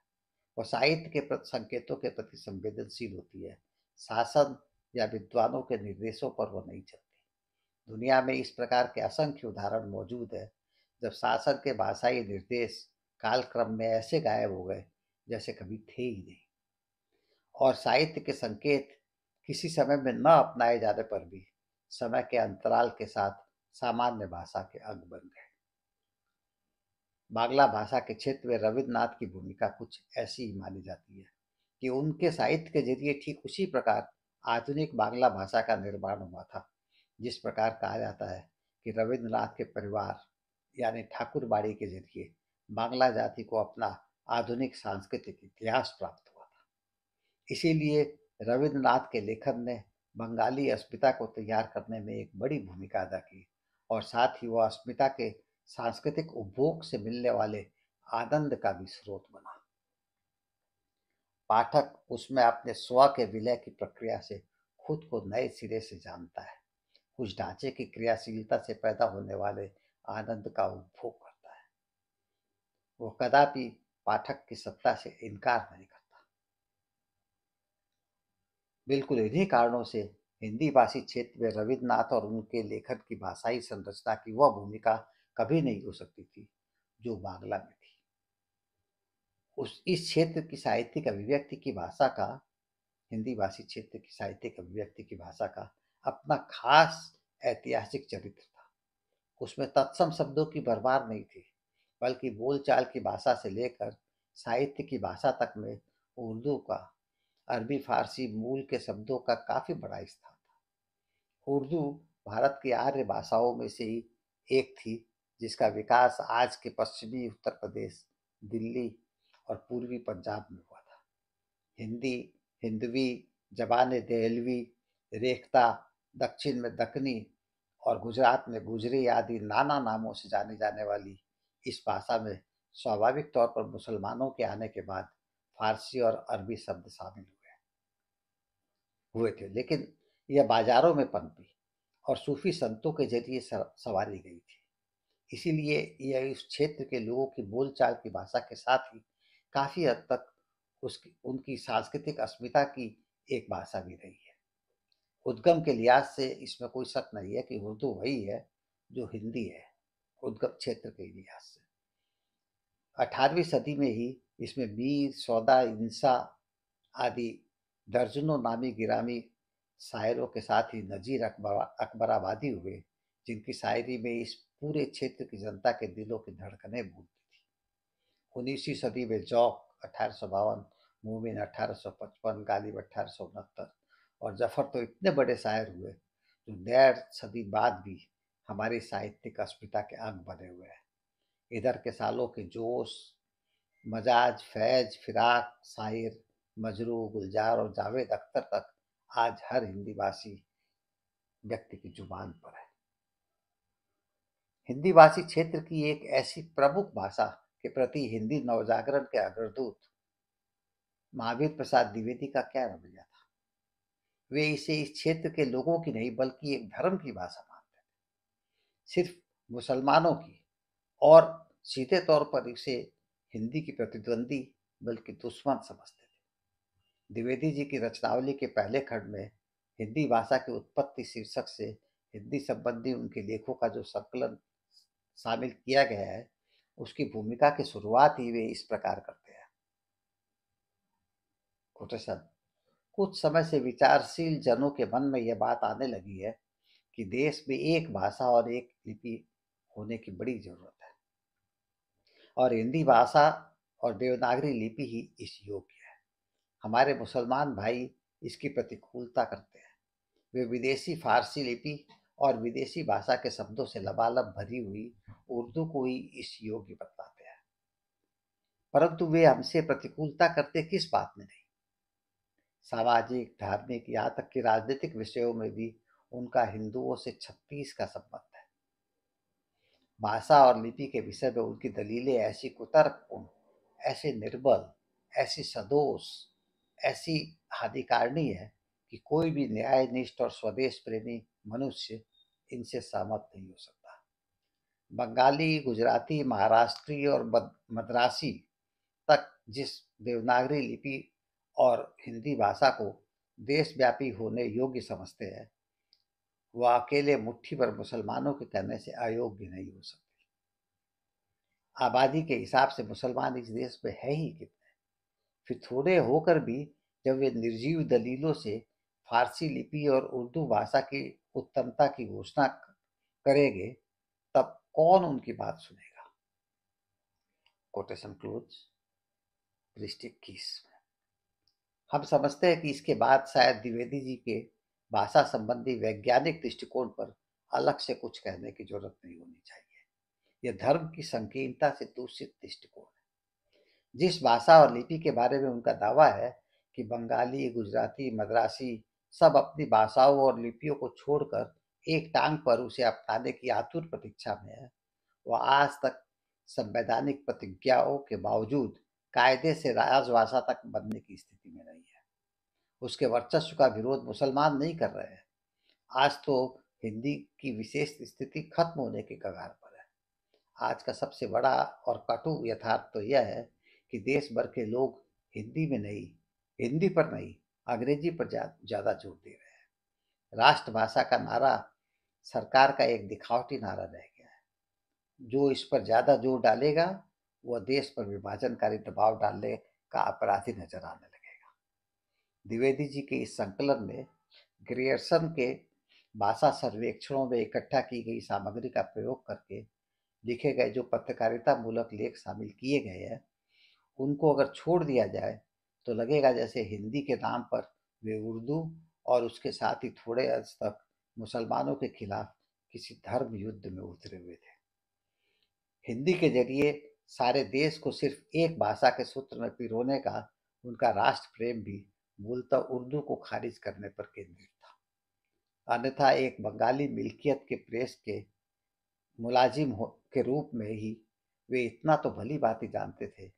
वो साहित्य के प्रति संकेतों के प्रति संवेदनशील होती है शासन या विद्वानों के निर्देशों पर वह नहीं चलती दुनिया में इस प्रकार के असंख्य उदाहरण मौजूद है जब शासन के भाषाई निर्देश कालक्रम में ऐसे गायब हो गए जैसे कभी थे ही नहीं और साहित्य के संकेत किसी समय में न अपनाए जाने पर भी समय के अंतराल के साथ सामान्य भाषा के अंग बन गए बांग्ला भाषा के क्षेत्र में रविन्द्रनाथ की भूमिका कुछ ऐसी ही मानी जाती है कि उनके साहित्य के जरिए ठीक उसी प्रकार आधुनिक बांग्ला भाषा का निर्माण हुआ था जिस प्रकार कहा जाता है कि रविन्द्रनाथ के परिवार यानी ठाकुरबाड़ी के जरिए बांग्ला जाति को अपना आधुनिक सांस्कृतिक इतिहास प्राप्त हुआ था इसीलिए रविन्द्रनाथ के लेखन ने बंगाली अस्मिता को तैयार करने में एक बड़ी भूमिका अदा की और साथ ही वह अस्मिता के सांस्कृतिक उपभोग से मिलने वाले आनंद का भी स्रोत बना पाठक उसमें अपने स्व के विलय की प्रक्रिया से खुद को नए सिरे से जानता है कुछ ढांचे की क्रियाशीलता से पैदा होने वाले आनंद का उपभोग वो कदापि पाठक की सत्ता से इनकार नहीं करता बिल्कुल इन्हीं कारणों से हिंदी भाषी क्षेत्र में रविन्द्रनाथ और उनके लेखन की भाषाई संरचना की वह भूमिका कभी नहीं हो सकती थी जो बांग्ला में थी उस इस क्षेत्र की साहित्यिक अभिव्यक्ति की भाषा का हिंदी भाषी क्षेत्र की साहित्यिक अभिव्यक्ति की भाषा का अपना खास ऐतिहासिक चरित्र था उसमें तत्सम शब्दों की बरबार नहीं थी बल्कि बोलचाल की भाषा से लेकर साहित्य की भाषा तक में उर्दू का अरबी फारसी मूल के शब्दों का काफ़ी बड़ा स्थान था उर्दू भारत की आर्य भाषाओं में से ही एक थी जिसका विकास आज के पश्चिमी उत्तर प्रदेश दिल्ली और पूर्वी पंजाब में हुआ था हिंदी हिंदवी जबान दहलवी रेखता दक्षिण में दखनी और गुजरात में गुजरी आदि नाना नामों से जानी जाने वाली इस भाषा में स्वाभाविक तौर पर मुसलमानों के आने के बाद फारसी और अरबी शब्द शामिल हुए हुए थे लेकिन यह बाजारों में पनपी और सूफी संतों के जरिए सवारी गई थी इसीलिए यह इस क्षेत्र के लोगों की बोलचाल की भाषा के साथ ही काफ़ी हद तक उसकी उनकी सांस्कृतिक अस्मिता की एक भाषा भी रही है उद्गम के लिहाज से इसमें कोई शक नहीं है कि उर्दू वही है जो हिंदी है उद्गम क्षेत्र के इतिहास से अठारहवीं सदी में ही इसमें मीर सौदा इंसा आदि दर्जनों नामी गिरामी शायरों के साथ ही नजीर अकबर अकबराबादी हुए जिनकी शायरी में इस पूरे क्षेत्र की जनता के दिलों की धड़कने भूलती थी उन्नीसवीं सदी में जौक अठारह सौ बावन मोमिन अठारह सौ पचपन गालिब अठारह सौ उनहत्तर और जफर तो इतने बड़े शायर हुए जो डेढ़ सदी बाद भी हमारी साहित्यिक अस्मिता के अंग बने हुए हैं इधर के सालों के जोश मजाज फैज फिराक शायर मजरू गुलजार और जावेद अख्तर तक आज हर हिंदी भाषी व्यक्ति की जुबान पर है हिंदी भाषी क्षेत्र की एक ऐसी प्रमुख भाषा के प्रति हिंदी नवजागरण के अग्रदूत महावीर प्रसाद द्विवेदी का क्या रवैया था वे इसे इस क्षेत्र के लोगों की नहीं बल्कि एक धर्म की भाषा सिर्फ मुसलमानों की और सीधे तौर पर इसे हिंदी की प्रतिद्वंदी बल्कि दुश्मन समझते थे द्विवेदी जी की रचनावली के पहले खंड में हिंदी भाषा की उत्पत्ति शीर्षक से हिंदी संबंधी उनके लेखों का जो संकलन शामिल किया गया है उसकी भूमिका की शुरुआत ही वे इस प्रकार करते हैं कोटेशन कुछ समय से विचारशील जनों के मन में यह बात आने लगी है कि देश में एक भाषा और एक लिपि होने की बड़ी जरूरत है और हिंदी भाषा और देवनागरी लिपि ही इस योग्य है हमारे मुसलमान भाई इसकी प्रतिकूलता करते हैं वे विदेशी फारसी लिपि और विदेशी भाषा के शब्दों से लबालब भरी हुई उर्दू को ही इस योग्य बतलाते हैं परंतु वे हमसे प्रतिकूलता करते किस बात में नहीं सामाजिक धार्मिक यहाँ तक कि राजनीतिक विषयों में भी उनका हिंदुओं से छत्तीस का संबंध है भाषा और लिपि के विषय में उनकी दलीलें ऐसी कुतर्कपूर्ण ऐसी निर्बल ऐसी सदोष ऐसी हानिकारणी है कि कोई भी न्यायनिष्ठ और स्वदेश प्रेमी मनुष्य इनसे सहमत नहीं हो सकता बंगाली गुजराती महाराष्ट्रीय और मद्रासी तक जिस देवनागरी लिपि और हिंदी भाषा को देशव्यापी होने योग्य समझते हैं वह अकेले मुट्ठी पर मुसलमानों के कहने से अयोग्य नहीं हो सकते आबादी के हिसाब से मुसलमान इस देश में है ही कितने फिर थोड़े होकर भी जब वे निर्जीव दलीलों से फारसी लिपि और उर्दू भाषा की उत्तमता की घोषणा करेंगे तब कौन उनकी बात सुनेगा कोटेशन क्लोज प्लिस्टिक हम समझते हैं कि इसके बाद शायद द्विवेदी जी के भाषा संबंधी वैज्ञानिक दृष्टिकोण पर अलग से कुछ कहने की जरूरत नहीं होनी चाहिए यह धर्म की संकीर्णता से दूषित दृष्टिकोण है जिस भाषा और लिपि के बारे में उनका दावा है कि बंगाली गुजराती मद्रासी सब अपनी भाषाओं और लिपियों को छोड़कर एक टांग पर उसे अपनाने की आतुर प्रतीक्षा में है वह आज तक संवैधानिक प्रतिज्ञाओं के बावजूद कायदे से राजभाषा तक बनने की स्थिति में नहीं है उसके वर्चस्व का विरोध मुसलमान नहीं कर रहे हैं आज तो हिंदी की विशेष स्थिति खत्म होने के कगार पर है आज का सबसे बड़ा और कटु यथार्थ तो यह है कि देश भर के लोग हिंदी में नहीं हिंदी पर नहीं अंग्रेजी पर ज़्यादा जोर दे रहे हैं राष्ट्रभाषा का नारा सरकार का एक दिखावटी नारा रह गया है जो इस पर ज़्यादा जोर डालेगा वह देश पर विभाजनकारी दबाव डालने का अपराधी नजर आने लगेगा द्विवेदी जी के इस संकलन में ग्रियर्सन के भाषा सर्वेक्षणों में इकट्ठा की गई सामग्री का प्रयोग करके लिखे गए जो पत्रकारिता मूलक लेख शामिल किए गए हैं उनको अगर छोड़ दिया जाए तो लगेगा जैसे हिंदी के नाम पर वे उर्दू और उसके साथ ही थोड़े अंश तक मुसलमानों के खिलाफ किसी धर्म युद्ध में उतरे हुए थे हिंदी के जरिए सारे देश को सिर्फ एक भाषा के सूत्र में पिरोने का उनका राष्ट्र प्रेम भी मूलतः उर्दू को खारिज करने पर केंद्रित था अन्यथा एक बंगाली मिल्कियत के प्रेस के मुलाजिम हो के रूप में ही वे इतना तो भली बात ही जानते थे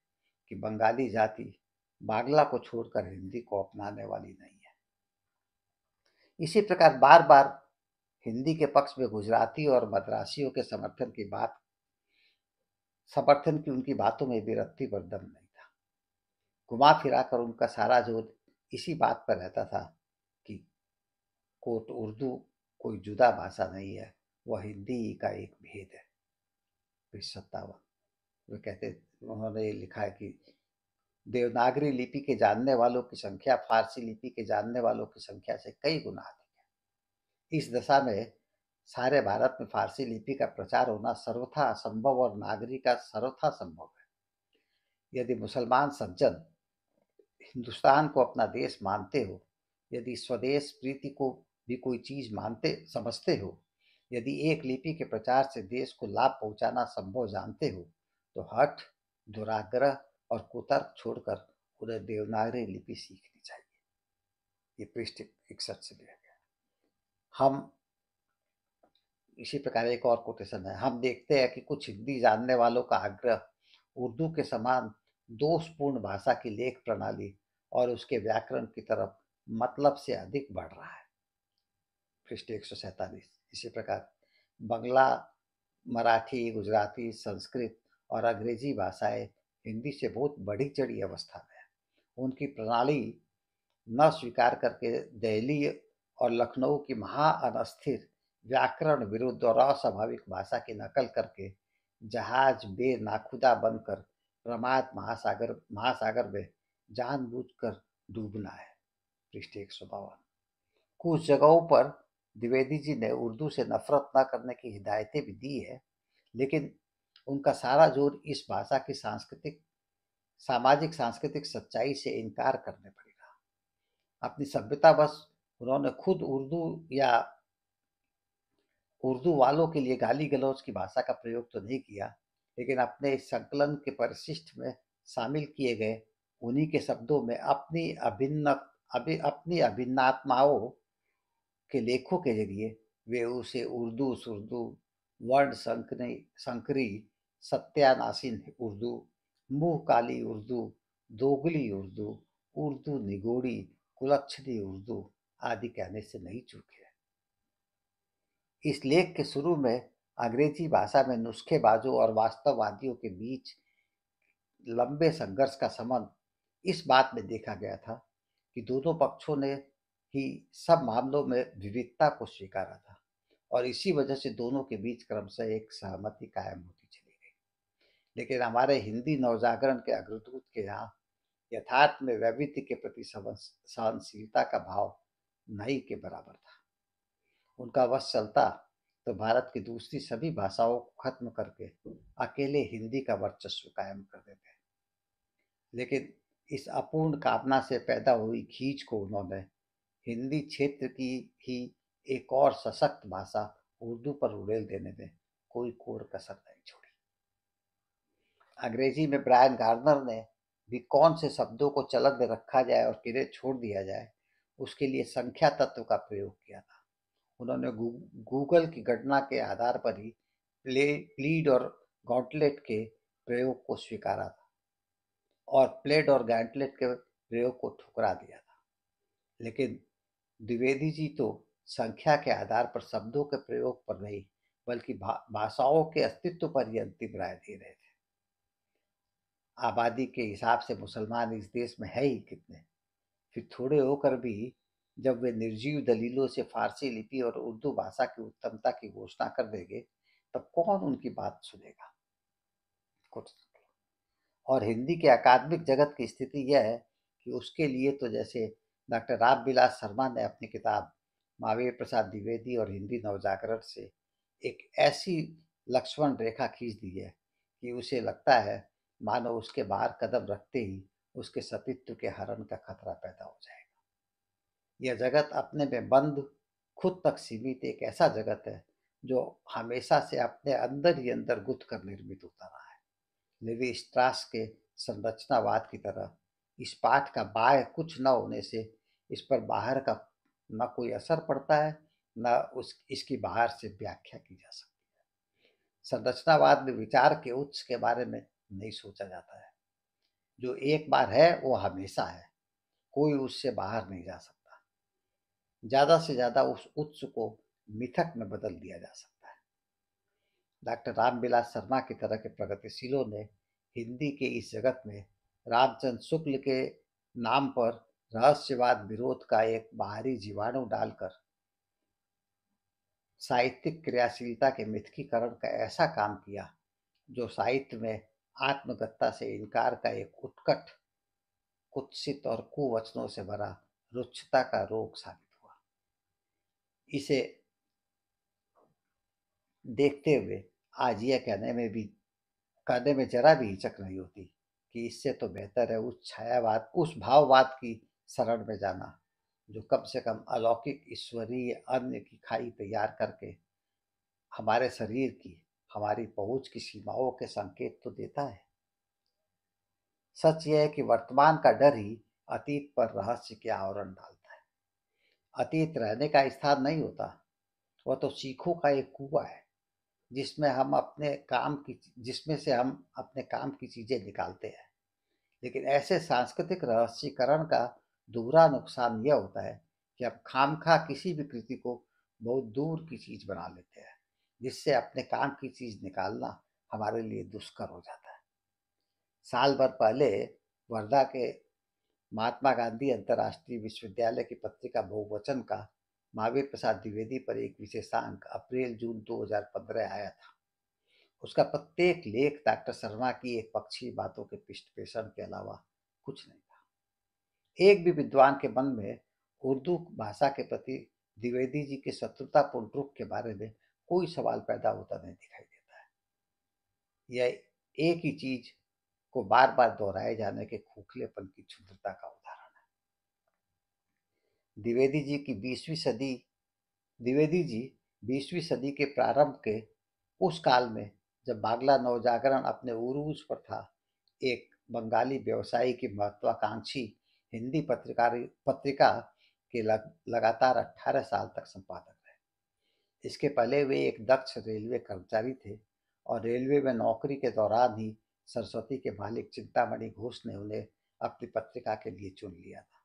कि बंगाली जाति बांग्ला को छोड़कर हिंदी को अपनाने वाली नहीं है इसी प्रकार बार बार हिंदी के पक्ष में गुजराती और मद्रासियों के समर्थन की बात समर्थन की उनकी बातों में विरक्ति पर दम नहीं था घुमा फिरा कर उनका सारा जोर इसी बात पर रहता था कि कोट उर्दू कोई जुदा भाषा नहीं है वह हिंदी का एक भेद है फिर सत्तावन वे कहते उन्होंने लिखा है कि देवनागरी लिपि के जानने वालों की संख्या फारसी लिपि के जानने वालों की संख्या से कई गुना अधिक है इस दशा में सारे भारत में फारसी लिपि का प्रचार होना सर्वथा असंभव और नागरी का सर्वथा संभव है यदि मुसलमान सज्जन हिंदुस्तान को अपना देश मानते हो यदि स्वदेश प्रीति को भी कोई चीज मानते समझते हो यदि एक लिपि के प्रचार से देश को लाभ पहुंचाना संभव जानते हो तो हठ दुराग्रह और कुतर्क छोड़कर उन्हें देवनागरी लिपि सीखनी चाहिए ये पृष्ठ इकसठ से लिया गया हम इसी प्रकार एक और कोटेशन है हम देखते हैं कि कुछ हिंदी जानने वालों का आग्रह उर्दू के समान दोषपूर्ण भाषा की लेख प्रणाली और उसके व्याकरण की तरफ मतलब से अधिक बढ़ रहा है पृष्ठ एक इसी प्रकार बंगला मराठी गुजराती संस्कृत और अंग्रेजी भाषाएं हिंदी से बहुत बढ़ी चढ़ी अवस्था में है उनकी प्रणाली न स्वीकार करके दिल्ली और लखनऊ की महाअनस्थिर व्याकरण विरुद्ध और अस्वाभाविक भाषा की नकल करके जहाज बे नाखुदा बनकर रमायत महासागर महासागर में जानबूझकर डूबना है पृष्ठ एक सौ बावन कुछ जगहों पर द्विवेदी जी ने उर्दू से नफरत न करने की हिदायतें भी दी है लेकिन उनका सारा जोर इस भाषा की सांस्कृतिक सामाजिक सांस्कृतिक सच्चाई से इनकार करने पड़ेगा अपनी सभ्यता बस उन्होंने खुद उर्दू या उर्दू वालों के लिए गाली गलौज की भाषा का प्रयोग तो नहीं किया लेकिन अपने इस संकलन के परिशिष्ट में शामिल किए गए उन्हीं के शब्दों में अपनी अभिन्न अभि अपनी अभिन्नात्माओं के लेखों के जरिए वे उसे उर्दू सुर्दू वर्ण संकरी संकरी सत्यानाशीन उर्दू मुँह काली उर्दू दोगली उर्दू उर्दू निगोड़ी कुलक्षणी उर्दू आदि कहने से नहीं चूके इस लेख के शुरू में अंग्रेजी भाषा में नुस्खेबाजों और वास्तववादियों के बीच लंबे संघर्ष का संबंध इस बात में देखा गया था कि दोनों पक्षों ने ही सब मामलों में विविधता को स्वीकारा था और इसी वजह से दोनों के बीच क्रमशः एक सहमति कायम होती चली गई लेकिन हमारे हिंदी नवजागरण के अग्रदूत के यहाँ यथार्थ में वैविध्य के प्रति सहनशीलता का भाव नहीं के बराबर था उनका वश चलता तो भारत की दूसरी सभी भाषाओं को खत्म करके अकेले हिंदी का वर्चस्व कायम कर देते लेकिन इस अपूर्ण कामना से पैदा हुई खींच को उन्होंने हिंदी क्षेत्र की ही एक और सशक्त भाषा उर्दू पर उड़ेल देने में कोई कोर कसर नहीं छोड़ी अंग्रेजी में ब्रायन गार्नर ने भी कौन से शब्दों को चलन में रखा जाए और किरे छोड़ दिया जाए उसके लिए संख्या तत्व का प्रयोग किया था उन्होंने गूगल की घटना के आधार पर ही प्ले प्लीड और गॉन्टलेट के प्रयोग को स्वीकारा था और प्लेड और गैंटलेट के प्रयोग को ठुकरा दिया था लेकिन द्विवेदी जी तो संख्या के आधार पर शब्दों के प्रयोग पर नहीं बल्कि भाषाओं के अस्तित्व पर ही अंतिम राय दे रहे थे आबादी के हिसाब से मुसलमान इस देश में है ही कितने फिर थोड़े होकर भी जब वे निर्जीव दलीलों से फारसी लिपि और उर्दू भाषा की उत्तमता की घोषणा कर देंगे तब कौन उनकी बात सुनेगा कुछ और हिंदी के अकादमिक जगत की स्थिति यह है कि उसके लिए तो जैसे डॉक्टर राम बिलास शर्मा ने अपनी किताब महावीर प्रसाद द्विवेदी और हिंदी नवजागरण से एक ऐसी लक्ष्मण रेखा खींच दी है कि उसे लगता है मानो उसके बाहर कदम रखते ही उसके सतीत्व के हरण का खतरा पैदा हो जाए यह जगत अपने में बंद खुद तक सीमित एक ऐसा जगत है जो हमेशा से अपने अंदर ही अंदर गुत कर निर्मित होता रहा है लेवी स्ट्रास के संरचनावाद की तरह इस पाठ का बाह्य कुछ न होने से इस पर बाहर का न कोई असर पड़ता है न उस इसकी बाहर से व्याख्या की जा सकती है संरचनावाद में विचार के उच्च के बारे में नहीं सोचा जाता है जो एक बार है वो हमेशा है कोई उससे बाहर नहीं जा सकता ज़्यादा से ज़्यादा उस उत्स को मिथक में बदल दिया जा सकता है डॉक्टर रामविलास शर्मा की तरह के प्रगतिशीलों ने हिंदी के इस जगत में रामचंद्र शुक्ल के नाम पर रहस्यवाद विरोध का एक बाहरी जीवाणु डालकर साहित्यिक क्रियाशीलता के मिथकीकरण का ऐसा काम किया जो साहित्य में आत्मगत्ता से इनकार का एक उत्कट कुत्सित और कुवचनों से भरा रुचता का रोग साबित इसे देखते हुए आज यह कहने में भी कहने में जरा भी हिचक नहीं होती कि इससे तो बेहतर है उस छायावाद उस भाववाद की शरण में जाना जो कम से कम अलौकिक ईश्वरीय अन्य की खाई तैयार करके हमारे शरीर की हमारी पहुंच की सीमाओं के संकेत तो देता है सच यह है कि वर्तमान का डर ही अतीत पर रहस्य के आवरण डालता अतीत रहने का स्थान नहीं होता वह तो सीखों का एक कुआ है जिसमें हम अपने काम की जिसमें से हम अपने काम की चीज़ें निकालते हैं लेकिन ऐसे सांस्कृतिक रहस्यकरण का दूरा नुकसान यह होता है कि हम खाम खा किसी भी कृति को बहुत दूर की चीज़ बना लेते हैं जिससे अपने काम की चीज़ निकालना हमारे लिए दुष्कर हो जाता है साल भर पहले वर्धा के महात्मा गांधी अंतर्राष्ट्रीय विश्वविद्यालय की पत्रिका बहुवचन का महावीर प्रसाद द्विवेदी पर एक विशेषांक अप्रैल जून 2015 आया था उसका प्रत्येक लेख डॉक्टर शर्मा की एक पक्षी बातों के विश्लेषण के अलावा कुछ नहीं था एक भी विद्वान के मन में उर्दू भाषा के प्रति द्विवेदी जी के शत्रुतापूर्ण रूप के बारे में कोई सवाल पैदा होता नहीं दिखाई देता है यह एक ही चीज को बार बार दोहराए जाने के खोखलेपन की क्षुद्रता का उदाहरण है द्विवेदी जी की बीसवीं सदी द्विवेदी जी बीसवीं सदी के प्रारंभ के उस काल में जब बांग्ला नवजागरण अपने उरूज पर था एक बंगाली व्यवसायी की महत्वाकांक्षी हिंदी पत्रकारी पत्रिका के लग, लगातार अट्ठारह साल तक संपादक रहे इसके पहले वे एक दक्ष रेलवे कर्मचारी थे और रेलवे में नौकरी के दौरान ही सरस्वती के मालिक चिंतामणि घोष ने उन्हें अपनी पत्रिका के लिए चुन लिया था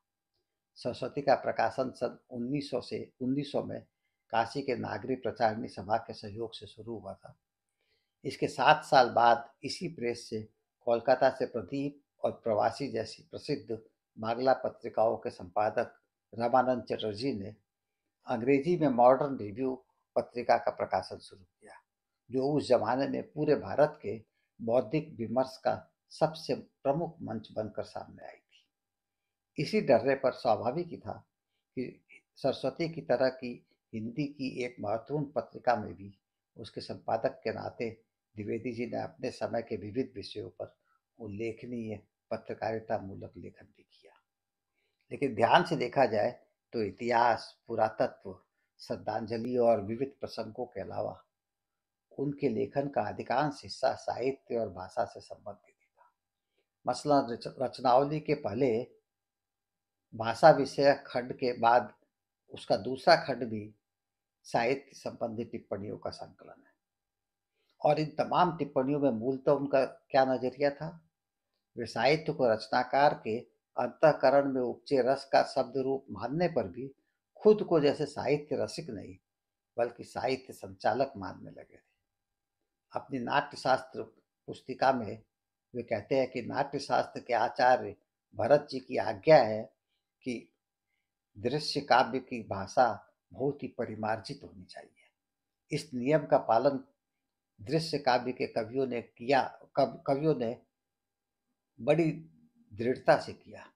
सरस्वती का प्रकाशन सन 1900 से 1900 में काशी के नागरी प्रचारणी सभा के सहयोग से शुरू हुआ था इसके सात साल बाद इसी प्रेस से कोलकाता से प्रदीप और प्रवासी जैसी प्रसिद्ध बांग्ला पत्रिकाओं के संपादक रामानंद चटर्जी ने अंग्रेजी में मॉडर्न रिव्यू पत्रिका का प्रकाशन शुरू किया जो उस जमाने में पूरे भारत के बौद्धिक विमर्श का सबसे प्रमुख मंच बनकर सामने आई थी इसी डर्रे पर स्वाभाविक ही था कि सरस्वती की तरह की हिंदी की एक महत्वपूर्ण पत्रिका में भी उसके संपादक के नाते द्विवेदी जी ने अपने समय के विविध विषयों पर उल्लेखनीय पत्रकारिता मूलक लेखन भी किया लेकिन ध्यान से देखा जाए तो इतिहास पुरातत्व श्रद्धांजलि और विविध प्रसंगों के अलावा उनके लेखन का अधिकांश हिस्सा साहित्य और भाषा से संबंधित था मसलन रचनावली के पहले भाषा विषय खंड के बाद उसका दूसरा खंड भी साहित्य संबंधी टिप्पणियों का संकलन है और इन तमाम टिप्पणियों में मूलतः तो उनका क्या नजरिया था वे साहित्य को रचनाकार के अंतकरण में उपचे रस का शब्द रूप मानने पर भी खुद को जैसे साहित्य रसिक नहीं बल्कि साहित्य संचालक मानने लगे थे अपनी नाट्यशास्त्र पुस्तिका में वे कहते हैं कि नाट्यशास्त्र के आचार्य भरत जी की आज्ञा है कि दृश्य काव्य की भाषा बहुत ही परिमार्जित होनी चाहिए इस नियम का पालन दृश्य काव्य के कवियों ने किया कव, कवियों ने बड़ी दृढ़ता से किया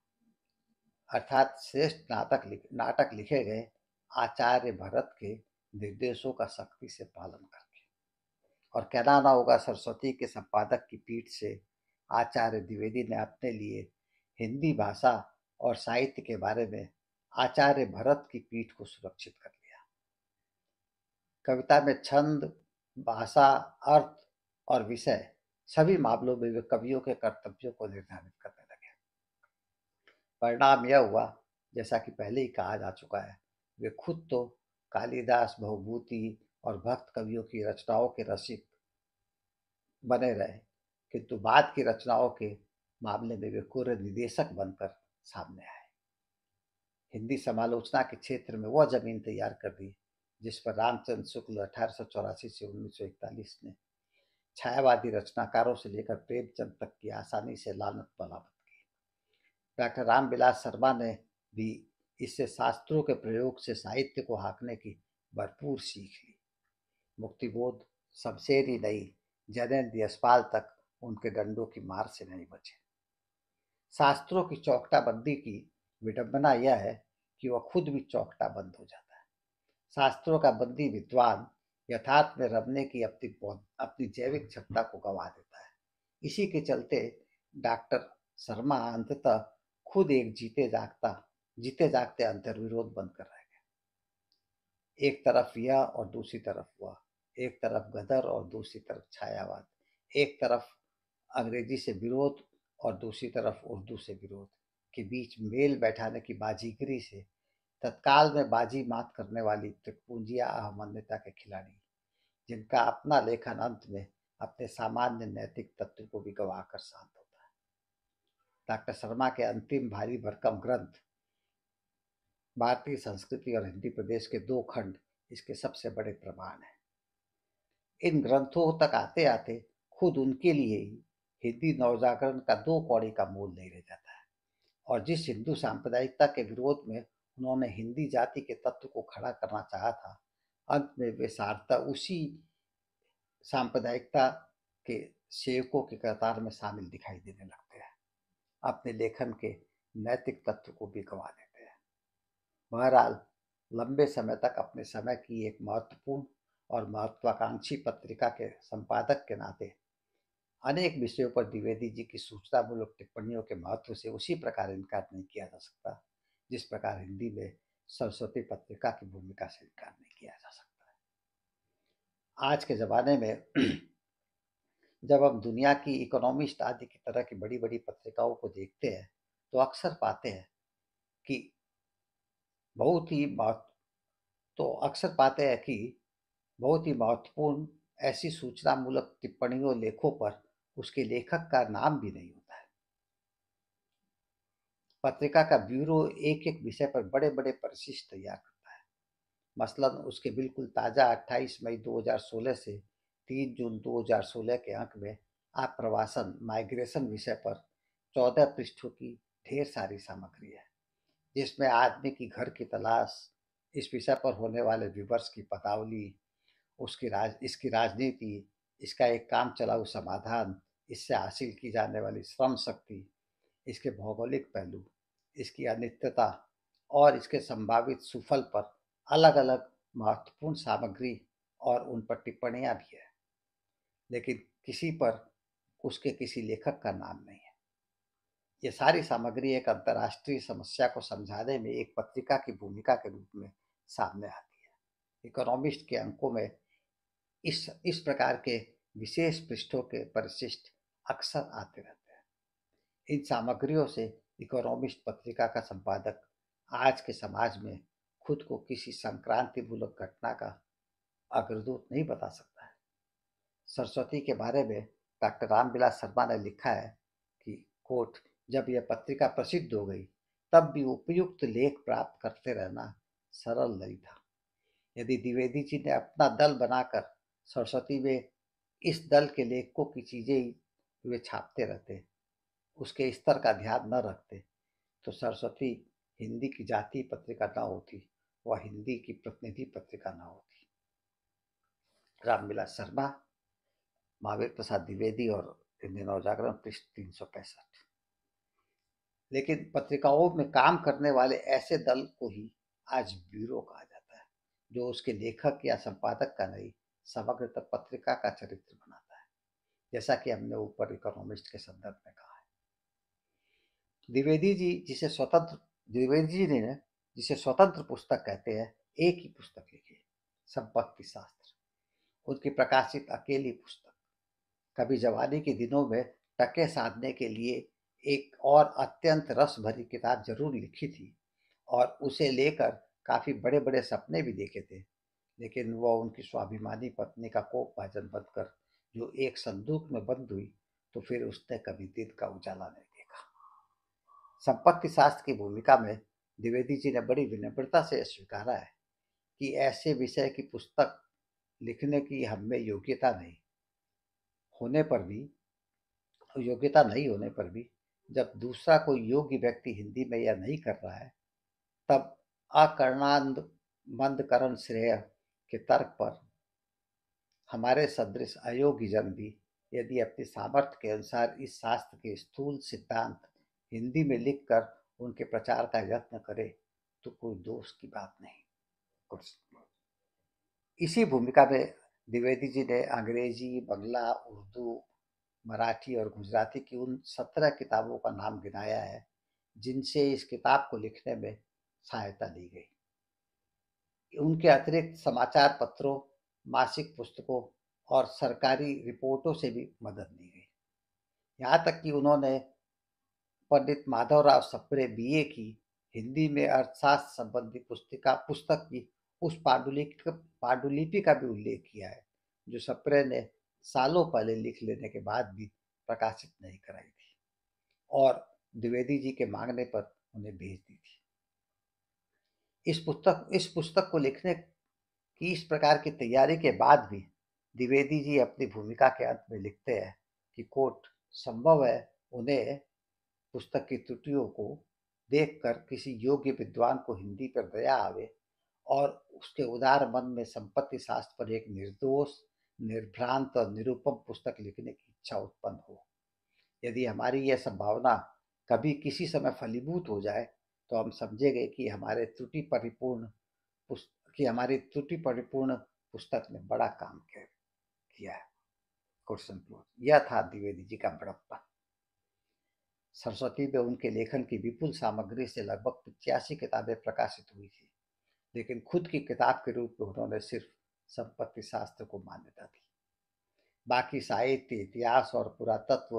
अर्थात श्रेष्ठ नाटक लिख, नाटक लिखे गए आचार्य भरत के निर्देशों का सख्ती से पालन करते और कहना ना होगा सरस्वती के संपादक की पीठ से आचार्य द्विवेदी ने अपने लिए हिंदी भाषा और साहित्य के बारे में आचार्य भरत की पीठ को सुरक्षित कर लिया कविता में छंद भाषा अर्थ और विषय सभी मामलों में वे कवियों के कर्तव्यों को निर्धारित करने लगे परिणाम यह हुआ जैसा कि पहले ही कहा जा चुका है वे खुद तो कालिदास बहुभूति और भक्त कवियों की रचनाओं के रसिक बने रहे किंतु बाद की रचनाओं के मामले में वे कुर निदेशक बनकर सामने आए हिंदी समालोचना के क्षेत्र में वह जमीन तैयार कर दी जिस पर रामचंद्र शुक्ल अठारह से 1941 ने छायावादी रचनाकारों से लेकर प्रेमचंद तक की आसानी से लानत बलावत की डॉक्टर रामविलास शर्मा ने भी इससे शास्त्रों के प्रयोग से साहित्य को हाँकने की भरपूर सीख ली मुक्तिबोध शमशेर ही नहीं जनेन्द्र यशपाल तक उनके डंडों की मार से नहीं बचे शास्त्रों की चौकटाबंदी की विडंबना यह है कि वह खुद भी चौकटा बंद हो जाता है शास्त्रों का बंदी विद्वान यथार्थ में रमने की अपनी अपनी जैविक क्षमता को गंवा देता है इसी के चलते डॉक्टर शर्मा अंततः खुद एक जीते जागता जीते जागते अंतर्विरोध बंद कर रह गए एक तरफ यह और दूसरी तरफ वह एक तरफ गदर और दूसरी तरफ छायावाद एक तरफ अंग्रेजी से विरोध और दूसरी तरफ उर्दू से विरोध के बीच मेल बैठाने की बाजीगिरी से तत्काल में बाजी मात करने वाली त्रिपूंजिया अहमान्यता के खिलाड़ी जिनका अपना लेखन अंत में अपने सामान्य नैतिक तत्व को भी गवा कर शांत होता है डॉक्टर शर्मा के अंतिम भारी भरकम ग्रंथ भारतीय संस्कृति और हिंदी प्रदेश के दो खंड इसके सबसे बड़े प्रमाण हैं इन ग्रंथों तक आते आते खुद उनके लिए ही हिंदी नवजागरण का दो कौड़ी का मोल नहीं रह जाता है और जिस हिंदू सांप्रदायिकता के विरोध में उन्होंने हिंदी जाति के तत्व को खड़ा करना चाहा था अंत में वे सारता उसी सांप्रदायिकता के सेवकों के कतार में शामिल दिखाई देने लगते हैं अपने लेखन के नैतिक तत्व को भी गंवा देते हैं बहरहाल लंबे समय तक अपने समय की एक महत्वपूर्ण और महत्वाकांक्षी पत्रिका के संपादक के नाते अनेक विषयों पर द्विवेदी जी की सूचनामूलक टिप्पणियों के महत्व से उसी प्रकार इनकार नहीं किया जा सकता जिस प्रकार हिंदी में सरस्वती पत्रिका की भूमिका से इनकार नहीं किया जा सकता है आज के ज़माने में जब हम दुनिया की इकोनॉमिस्ट आदि की तरह की बड़ी बड़ी पत्रिकाओं को देखते हैं तो अक्सर पाते हैं कि बहुत ही तो अक्सर पाते हैं कि बहुत ही महत्वपूर्ण ऐसी सूचनामूलक टिप्पणियों लेखों पर उसके लेखक का नाम भी नहीं होता है पत्रिका का ब्यूरो एक एक विषय पर बड़े बड़े परिशिश तैयार करता है मसलन उसके बिल्कुल ताज़ा 28 मई 2016 से 3 जून 2016 के अंक में आप प्रवासन माइग्रेशन विषय पर 14 पृष्ठों की ढेर सारी सामग्री है जिसमें आदमी की घर की तलाश इस विषय पर होने वाले विवर्स की पतावली उसकी राज इसकी राजनीति इसका एक काम चलाऊ समाधान इससे हासिल की जाने वाली श्रम शक्ति इसके भौगोलिक पहलू इसकी अनित्यता और इसके संभावित सुफल पर अलग अलग महत्वपूर्ण सामग्री और उन पर टिप्पणियाँ भी है लेकिन किसी पर उसके किसी लेखक का नाम नहीं है ये सारी सामग्री एक अंतर्राष्ट्रीय समस्या को समझाने में एक पत्रिका की भूमिका के रूप में सामने आती है इकोनॉमिस्ट के अंकों में इस इस प्रकार के विशेष पृष्ठों के परिशिष्ट अक्सर आते रहते हैं इन सामग्रियों से इकोनॉमिस्ट पत्रिका का संपादक आज के समाज में खुद को किसी संक्रांति मूलक घटना का अग्रदूत नहीं बता सकता है सरस्वती के बारे में डॉक्टर रामविलास शर्मा ने लिखा है कि कोट जब यह पत्रिका प्रसिद्ध हो गई तब भी उपयुक्त लेख प्राप्त करते रहना सरल नहीं था यदि द्विवेदी जी ने अपना दल बनाकर सरस्वती वे इस दल के लेखकों की चीज़ें वे छापते रहते उसके स्तर का ध्यान न रखते तो सरस्वती हिंदी की जाति पत्रिका ना होती वह हिंदी की प्रतिनिधि पत्रिका ना होती रामविलास शर्मा महावीर प्रसाद द्विवेदी और हिंदी जागरण पृष्ठ तीन सौ पैंसठ लेकिन पत्रिकाओं में काम करने वाले ऐसे दल को ही आज ब्यूरो कहा जाता है जो उसके लेखक या संपादक का नहीं समग्रतः पत्रिका का चरित्र बनाता है जैसा कि हमने ऊपर इकोनॉमिस्ट के संदर्भ में कहा है द्विवेदी जी जिसे स्वतंत्र द्विवेदी जी ने जिसे स्वतंत्र पुस्तक कहते हैं एक ही पुस्तक लिखी संपत्ति शास्त्र उनकी प्रकाशित अकेली पुस्तक कभी जवानी के दिनों में टके साधने के लिए एक और अत्यंत रस भरी किताब जरूर लिखी थी और उसे लेकर काफ़ी बड़े बड़े सपने भी देखे थे लेकिन वह उनकी स्वाभिमानी पत्नी का कोप भाजन बंद कर जो एक संदूक में बंद हुई तो फिर उसने कभी दिन का उजाला नहीं देखा संपत्ति शास्त्र की भूमिका में द्विवेदी जी ने बड़ी विनम्रता से स्वीकारा है कि ऐसे विषय की पुस्तक लिखने की हमें योग्यता नहीं होने पर भी योग्यता नहीं होने पर भी जब दूसरा कोई योग्य व्यक्ति हिंदी में यह नहीं कर रहा है तब अकर्णांद मंदकरण श्रेय के तर्क पर हमारे सदृश अयोगी जन भी यदि अपने सामर्थ्य के अनुसार इस शास्त्र के स्थूल सिद्धांत हिंदी में लिखकर उनके प्रचार का यत्न करे तो कोई दोष की बात नहीं इसी भूमिका में द्विवेदी जी ने अंग्रेजी बंगला उर्दू मराठी और गुजराती की उन सत्रह किताबों का नाम गिनाया है जिनसे इस किताब को लिखने में सहायता दी गई उनके अतिरिक्त समाचार पत्रों मासिक पुस्तकों और सरकारी रिपोर्टों से भी मदद ली गई यहाँ तक कि उन्होंने पंडित माधवराव सप्रे बीए की हिंदी में अर्थशास्त्र संबंधी पुस्तिका पुस्तक की उस पांडुलिपि पांडुलिपि का भी उल्लेख किया है जो सप्रे ने सालों पहले लिख लेने के बाद भी प्रकाशित नहीं कराई थी और द्विवेदी जी के मांगने पर उन्हें भेज दी थी इस पुस्तक इस पुस्तक को लिखने की इस प्रकार की तैयारी के बाद भी द्विवेदी जी अपनी भूमिका के अंत में लिखते हैं कि कोट संभव है उन्हें पुस्तक की त्रुटियों को देखकर किसी योग्य विद्वान को हिंदी पर दया आवे और उसके उदार मन में संपत्ति शास्त्र पर एक निर्दोष निर्भ्रांत और निरुपम पुस्तक लिखने की इच्छा उत्पन्न हो यदि हमारी यह संभावना कभी किसी समय फलीभूत हो जाए तो हम समझे गए कि हमारे त्रुटि परिपूर्ण कि हमारी त्रुटि परिपूर्ण पुस्तक ने बड़ा काम किया क्वेश्चन क्वेश्चन यह था द्विवेदी जी का बड़प्पा सरस्वती में उनके लेखन की विपुल सामग्री से लगभग पिचासी किताबें प्रकाशित हुई थी लेकिन खुद की किताब के रूप में उन्होंने सिर्फ संपत्ति शास्त्र को मान्यता दी बाकी साहित्य इतिहास और पुरातत्व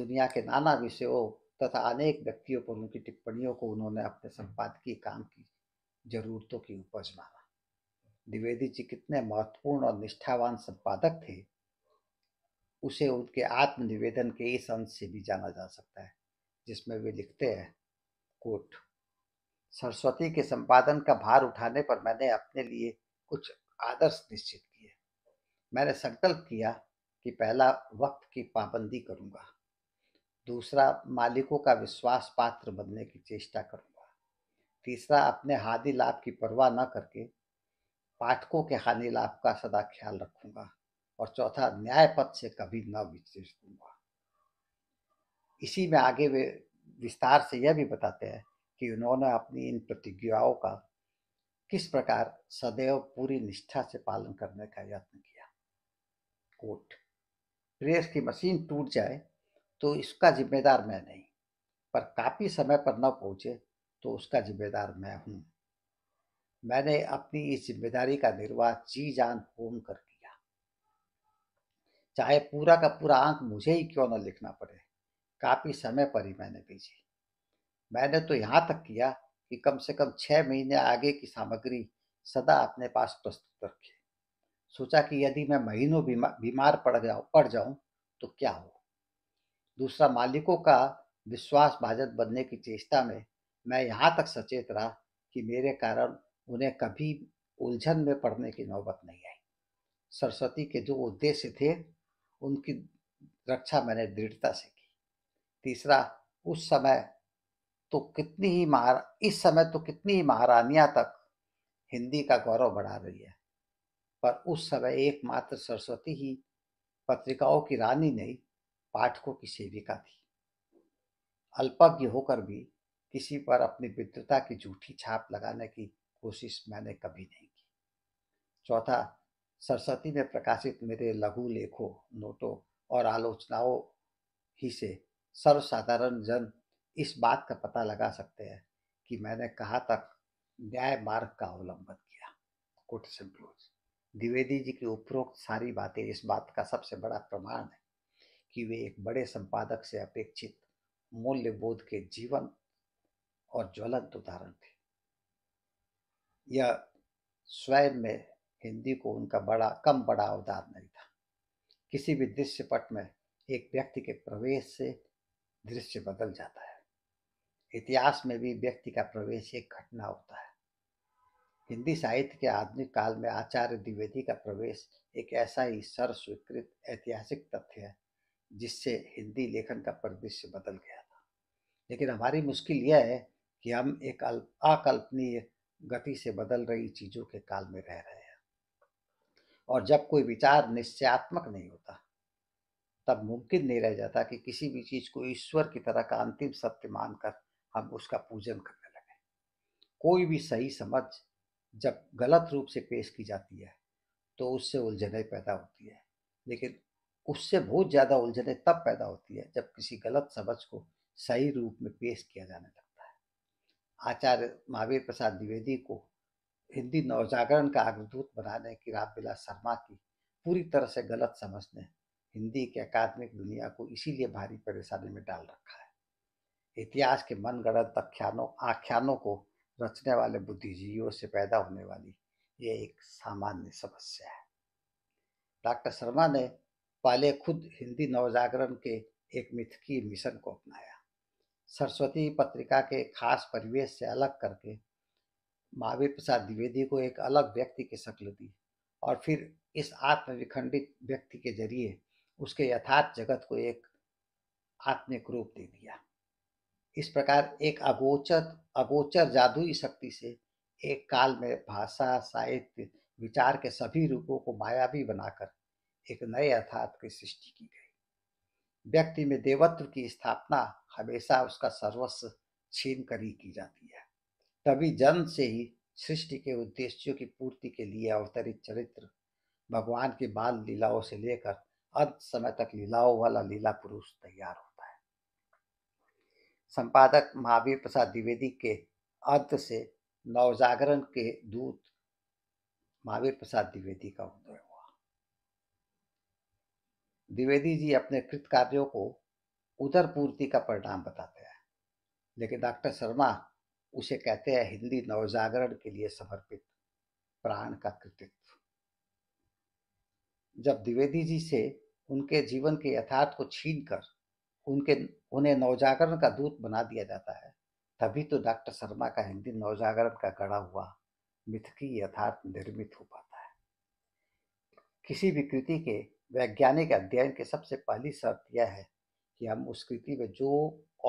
दुनिया के नाना विषयों तथा अनेक व्यक्तियों पर उनकी टिप्पणियों को उन्होंने अपने संपादकीय काम की जरूरतों की उपज माना द्विवेदी जी कितने महत्वपूर्ण और निष्ठावान संपादक थे उसे उनके आत्मनिवेदन के इस अंश से भी जाना जा सकता है जिसमें वे लिखते हैं कोट सरस्वती के संपादन का भार उठाने पर मैंने अपने लिए कुछ आदर्श निश्चित किए मैंने संकल्प किया कि पहला वक्त की पाबंदी करूंगा दूसरा मालिकों का विश्वास पात्र बनने की चेष्टा करूंगा तीसरा अपने हादि लाभ की परवाह न करके पाठकों के हानि लाभ का सदा ख्याल रखूंगा और चौथा न्याय पद से कभी न दूंगा इसी में आगे वे विस्तार से यह भी बताते हैं कि उन्होंने अपनी इन प्रतिज्ञाओं का किस प्रकार सदैव पूरी निष्ठा से पालन करने का यत्न किया कोट प्रेस की मशीन टूट जाए तो इसका जिम्मेदार मैं नहीं पर काफ़ी समय पर न पहुँचे तो उसका जिम्मेदार मैं हूँ मैंने अपनी इस जिम्मेदारी का निर्वाह जी जान होम कर लिया चाहे पूरा का पूरा अंक मुझे ही क्यों न लिखना पड़े काफ़ी समय पर ही मैंने भेजी मैंने तो यहाँ तक किया कि कम से कम छः महीने आगे की सामग्री सदा अपने पास प्रस्तुत रखी सोचा कि यदि मैं महीनों बीमार पड़ गया पड़ जाऊँ तो क्या हो दूसरा मालिकों का विश्वास भाजन बनने की चेष्टा में मैं यहाँ तक सचेत रहा कि मेरे कारण उन्हें कभी उलझन में पड़ने की नौबत नहीं आई सरस्वती के जो उद्देश्य थे उनकी रक्षा मैंने दृढ़ता से की तीसरा उस समय तो कितनी ही महारा इस समय तो कितनी ही महारानियाँ तक हिंदी का गौरव बढ़ा रही है पर उस समय एकमात्र सरस्वती ही पत्रिकाओं की रानी नहीं पाठकों की सेविका थी अल्पज्ञ होकर भी किसी पर अपनी पित्रता की झूठी छाप लगाने की कोशिश मैंने कभी नहीं की चौथा सरस्वती में प्रकाशित मेरे लघु लेखों नोटों और आलोचनाओं ही से सर्वसाधारण जन इस बात का पता लगा सकते हैं कि मैंने कहाँ तक न्याय मार्ग का अवलंबन किया कोट सिंप्लोज द्विवेदी जी की उपरोक्त सारी बातें इस बात का सबसे बड़ा प्रमाण है कि वे एक बड़े संपादक से अपेक्षित मूल्यबोध के जीवन और ज्वलंत उदाहरण थे यह स्वयं में हिंदी को उनका बड़ा कम बड़ा अवदार नहीं था किसी भी दृश्यपट में एक व्यक्ति के प्रवेश से दृश्य बदल जाता है इतिहास में भी व्यक्ति का प्रवेश एक घटना होता है हिंदी साहित्य के आधुनिक काल में आचार्य द्विवेदी का प्रवेश एक ऐसा ही सर्वस्वीकृत ऐतिहासिक तथ्य है जिससे हिंदी लेखन का परिदृश्य बदल गया था लेकिन हमारी मुश्किल यह है कि हम एक अकल्पनीय गति से बदल रही चीज़ों के काल में रह रहे हैं और जब कोई विचार निश्चयात्मक नहीं होता तब मुमकिन नहीं रह जाता कि किसी भी चीज़ को ईश्वर की तरह का अंतिम सत्य मानकर हम उसका पूजन करने लगे कोई भी सही समझ जब गलत रूप से पेश की जाती है तो उससे उलझने पैदा होती है लेकिन उससे बहुत ज़्यादा उलझने तब पैदा होती है जब किसी गलत समझ को सही रूप में पेश किया जाने लगता है आचार्य महावीर प्रसाद द्विवेदी को हिंदी नवजागरण का अग्रदूत बनाने की रामविलास शर्मा की पूरी तरह से गलत समझ ने हिंदी के अकादमिक दुनिया को इसीलिए भारी परेशानी में डाल रखा है इतिहास के मन गणत आख्यानों आख्यानों को रचने वाले बुद्धिजीवियों से पैदा होने वाली ये एक सामान्य समस्या है डॉक्टर शर्मा ने पहले खुद हिंदी नवजागरण के एक मिथकी मिशन को अपनाया सरस्वती पत्रिका के खास परिवेश से अलग करके महावीर प्रसाद द्विवेदी को एक अलग व्यक्ति की शक्ल दी और फिर इस आत्मविखंडित व्यक्ति के जरिए उसके यथार्थ जगत को एक आत्मिक रूप दे दिया इस प्रकार एक अगोचर अगोचर जादुई शक्ति से एक काल में भाषा साहित्य विचार के सभी रूपों को मायावी बनाकर एक नए अर्थात की सृष्टि की गई व्यक्ति में देवत्व की स्थापना हमेशा उसका सर्वस्व छीन कर ही की जाती है तभी जन्म से ही सृष्टि के उद्देश्यों की पूर्ति के लिए अवतरित चरित्र भगवान की बाल लीलाओं से लेकर अंत समय तक लीलाओं वाला लीला पुरुष तैयार होता है संपादक महावीर प्रसाद द्विवेदी के अंत से नवजागरण के दूत महावीर प्रसाद द्विवेदी का उदय द्विवेदी जी अपने कृत कार्यों को उदर पूर्ति का परिणाम बताते हैं लेकिन डॉक्टर शर्मा उसे कहते हैं हिंदी नवजागरण के लिए समर्पित प्राण का कृतित्व जब द्विवेदी जी से उनके जीवन के यथार्थ को छीन कर उनके उन्हें नवजागरण का दूत बना दिया जाता है तभी तो डॉक्टर शर्मा का हिंदी नवजागरण का गढ़ा हुआ मिथकी यथार्थ निर्मित हो पाता है किसी भी कृति के वैज्ञानिक अध्ययन की सबसे पहली शर्त यह है कि हम उस कृति में जो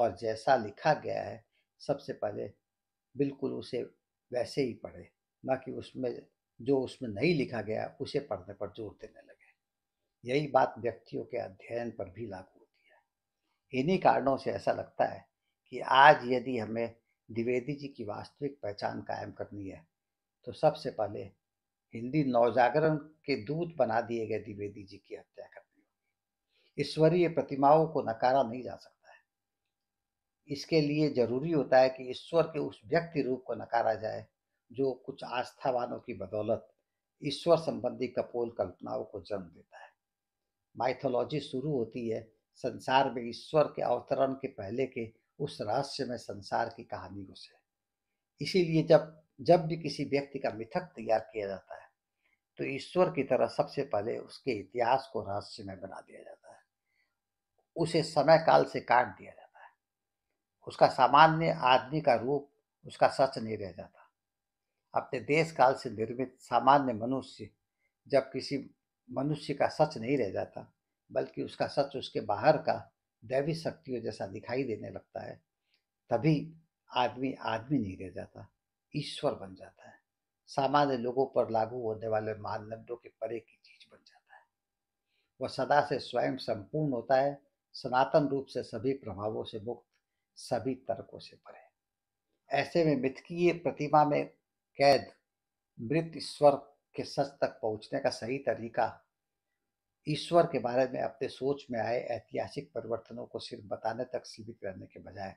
और जैसा लिखा गया है सबसे पहले बिल्कुल उसे वैसे ही पढ़ें ना कि उसमें जो उसमें नहीं लिखा गया उसे पढ़ने पर जोर देने लगे यही बात व्यक्तियों के अध्ययन पर भी लागू होती है इन्हीं कारणों से ऐसा लगता है कि आज यदि हमें द्विवेदी जी की वास्तविक पहचान कायम करनी है तो सबसे पहले हिंदी नवजागरण के दूत बना दिए गए द्विवेदी जी की हत्या करनी होगी ईश्वरीय प्रतिमाओं को नकारा नहीं जा सकता है इसके लिए जरूरी होता है कि ईश्वर के उस व्यक्ति रूप को नकारा जाए जो कुछ आस्थावानों की बदौलत ईश्वर संबंधी कपोल कल्पनाओं को जन्म देता है माइथोलॉजी शुरू होती है संसार में ईश्वर के अवतरण के पहले के उस रहस्य में संसार की कहानी से इसीलिए जब जब भी किसी व्यक्ति का मिथक तैयार किया जाता है तो ईश्वर की तरह सबसे पहले उसके इतिहास को रहस्यमय बना दिया जाता है उसे समय काल से काट दिया जाता है उसका सामान्य आदमी का रूप उसका सच नहीं रह जाता अपने देश काल से निर्मित सामान्य मनुष्य जब किसी मनुष्य का सच नहीं रह जाता बल्कि उसका सच उसके बाहर का दैवी शक्तियों जैसा दिखाई देने लगता है तभी आदमी आदमी नहीं रह जाता ईश्वर बन जाता है सामान्य लोगों पर लागू होने वाले मानदंडों के परे की चीज बन जाता है वह सदा से स्वयं संपूर्ण होता है सनातन रूप से सभी प्रभावों से मुक्त सभी तर्कों से परे ऐसे में मिथकीय प्रतिमा में कैद मृत ईश्वर के सच तक पहुंचने का सही तरीका ईश्वर के बारे में अपने सोच में आए ऐतिहासिक परिवर्तनों को सिर्फ बताने तक सीमित रहने के बजाय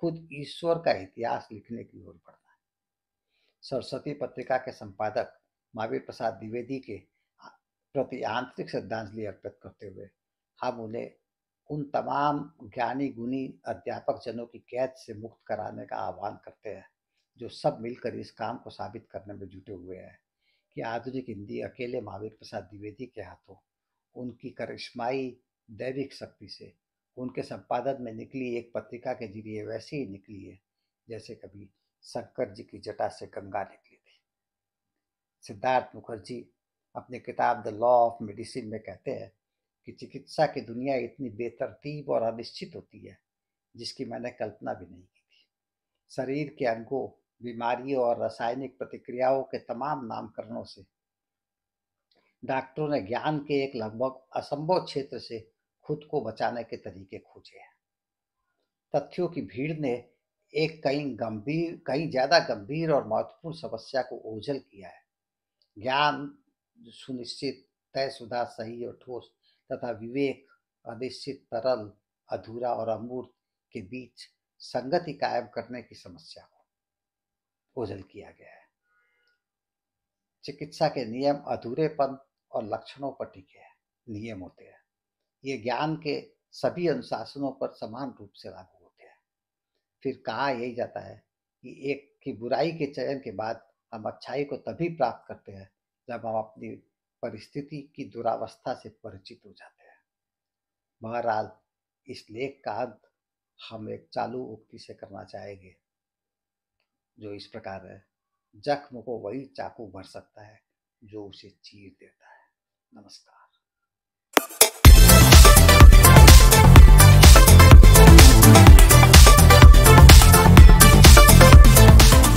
खुद ईश्वर का इतिहास लिखने की ओर बढ़ना सरस्वती पत्रिका के संपादक महावीर प्रसाद द्विवेदी के प्रति आंतरिक श्रद्धांजलि अर्पित करते हुए हम उन्हें उन तमाम ज्ञानी गुणी अध्यापक जनों की कैद से मुक्त कराने का आह्वान करते हैं जो सब मिलकर इस काम को साबित करने में जुटे हुए हैं कि आधुनिक हिंदी अकेले महावीर प्रसाद द्विवेदी के हाथों उनकी करिश्माई दैविक शक्ति से उनके संपादन में निकली एक पत्रिका के जरिए वैसे ही निकली है जैसे कभी शंकर जी की जटा से गंगा निकली थी सिद्धार्थ मुखर्जी अपनी किताब द लॉ ऑफ मेडिसिन में कहते हैं कि चिकित्सा की दुनिया इतनी बेतरतीब और अनिश्चित होती है जिसकी मैंने कल्पना भी नहीं की थी शरीर के अंगों बीमारियों और रासायनिक प्रतिक्रियाओं के तमाम नामकरणों से डॉक्टरों ने ज्ञान के एक लगभग असंभव क्षेत्र से खुद को बचाने के तरीके खोजे हैं तथ्यों की भीड़ ने एक कई गंभीर कई ज़्यादा गंभीर और महत्वपूर्ण समस्या को ओझल किया है ज्ञान सुनिश्चित तय सुधा सही और ठोस तथा विवेक अनिश्चित तरल अधूरा और अमूर्त के बीच संगति कायम करने की समस्या को ओझल किया गया है चिकित्सा के नियम अधूरेपन और लक्षणों पर टिके हैं नियम होते हैं ये ज्ञान के सभी अनुशासनों पर समान रूप से लागू फिर कहा यही जाता है कि एक की बुराई के चयन के बाद हम अच्छाई को तभी प्राप्त करते हैं जब हम अपनी परिस्थिति की दुरावस्था से परिचित हो जाते हैं बहरहाल इस लेख का अंत हम एक चालू उक्ति से करना चाहेंगे जो इस प्रकार है जख्म को वही चाकू भर सकता है जो उसे चीर देता है नमस्कार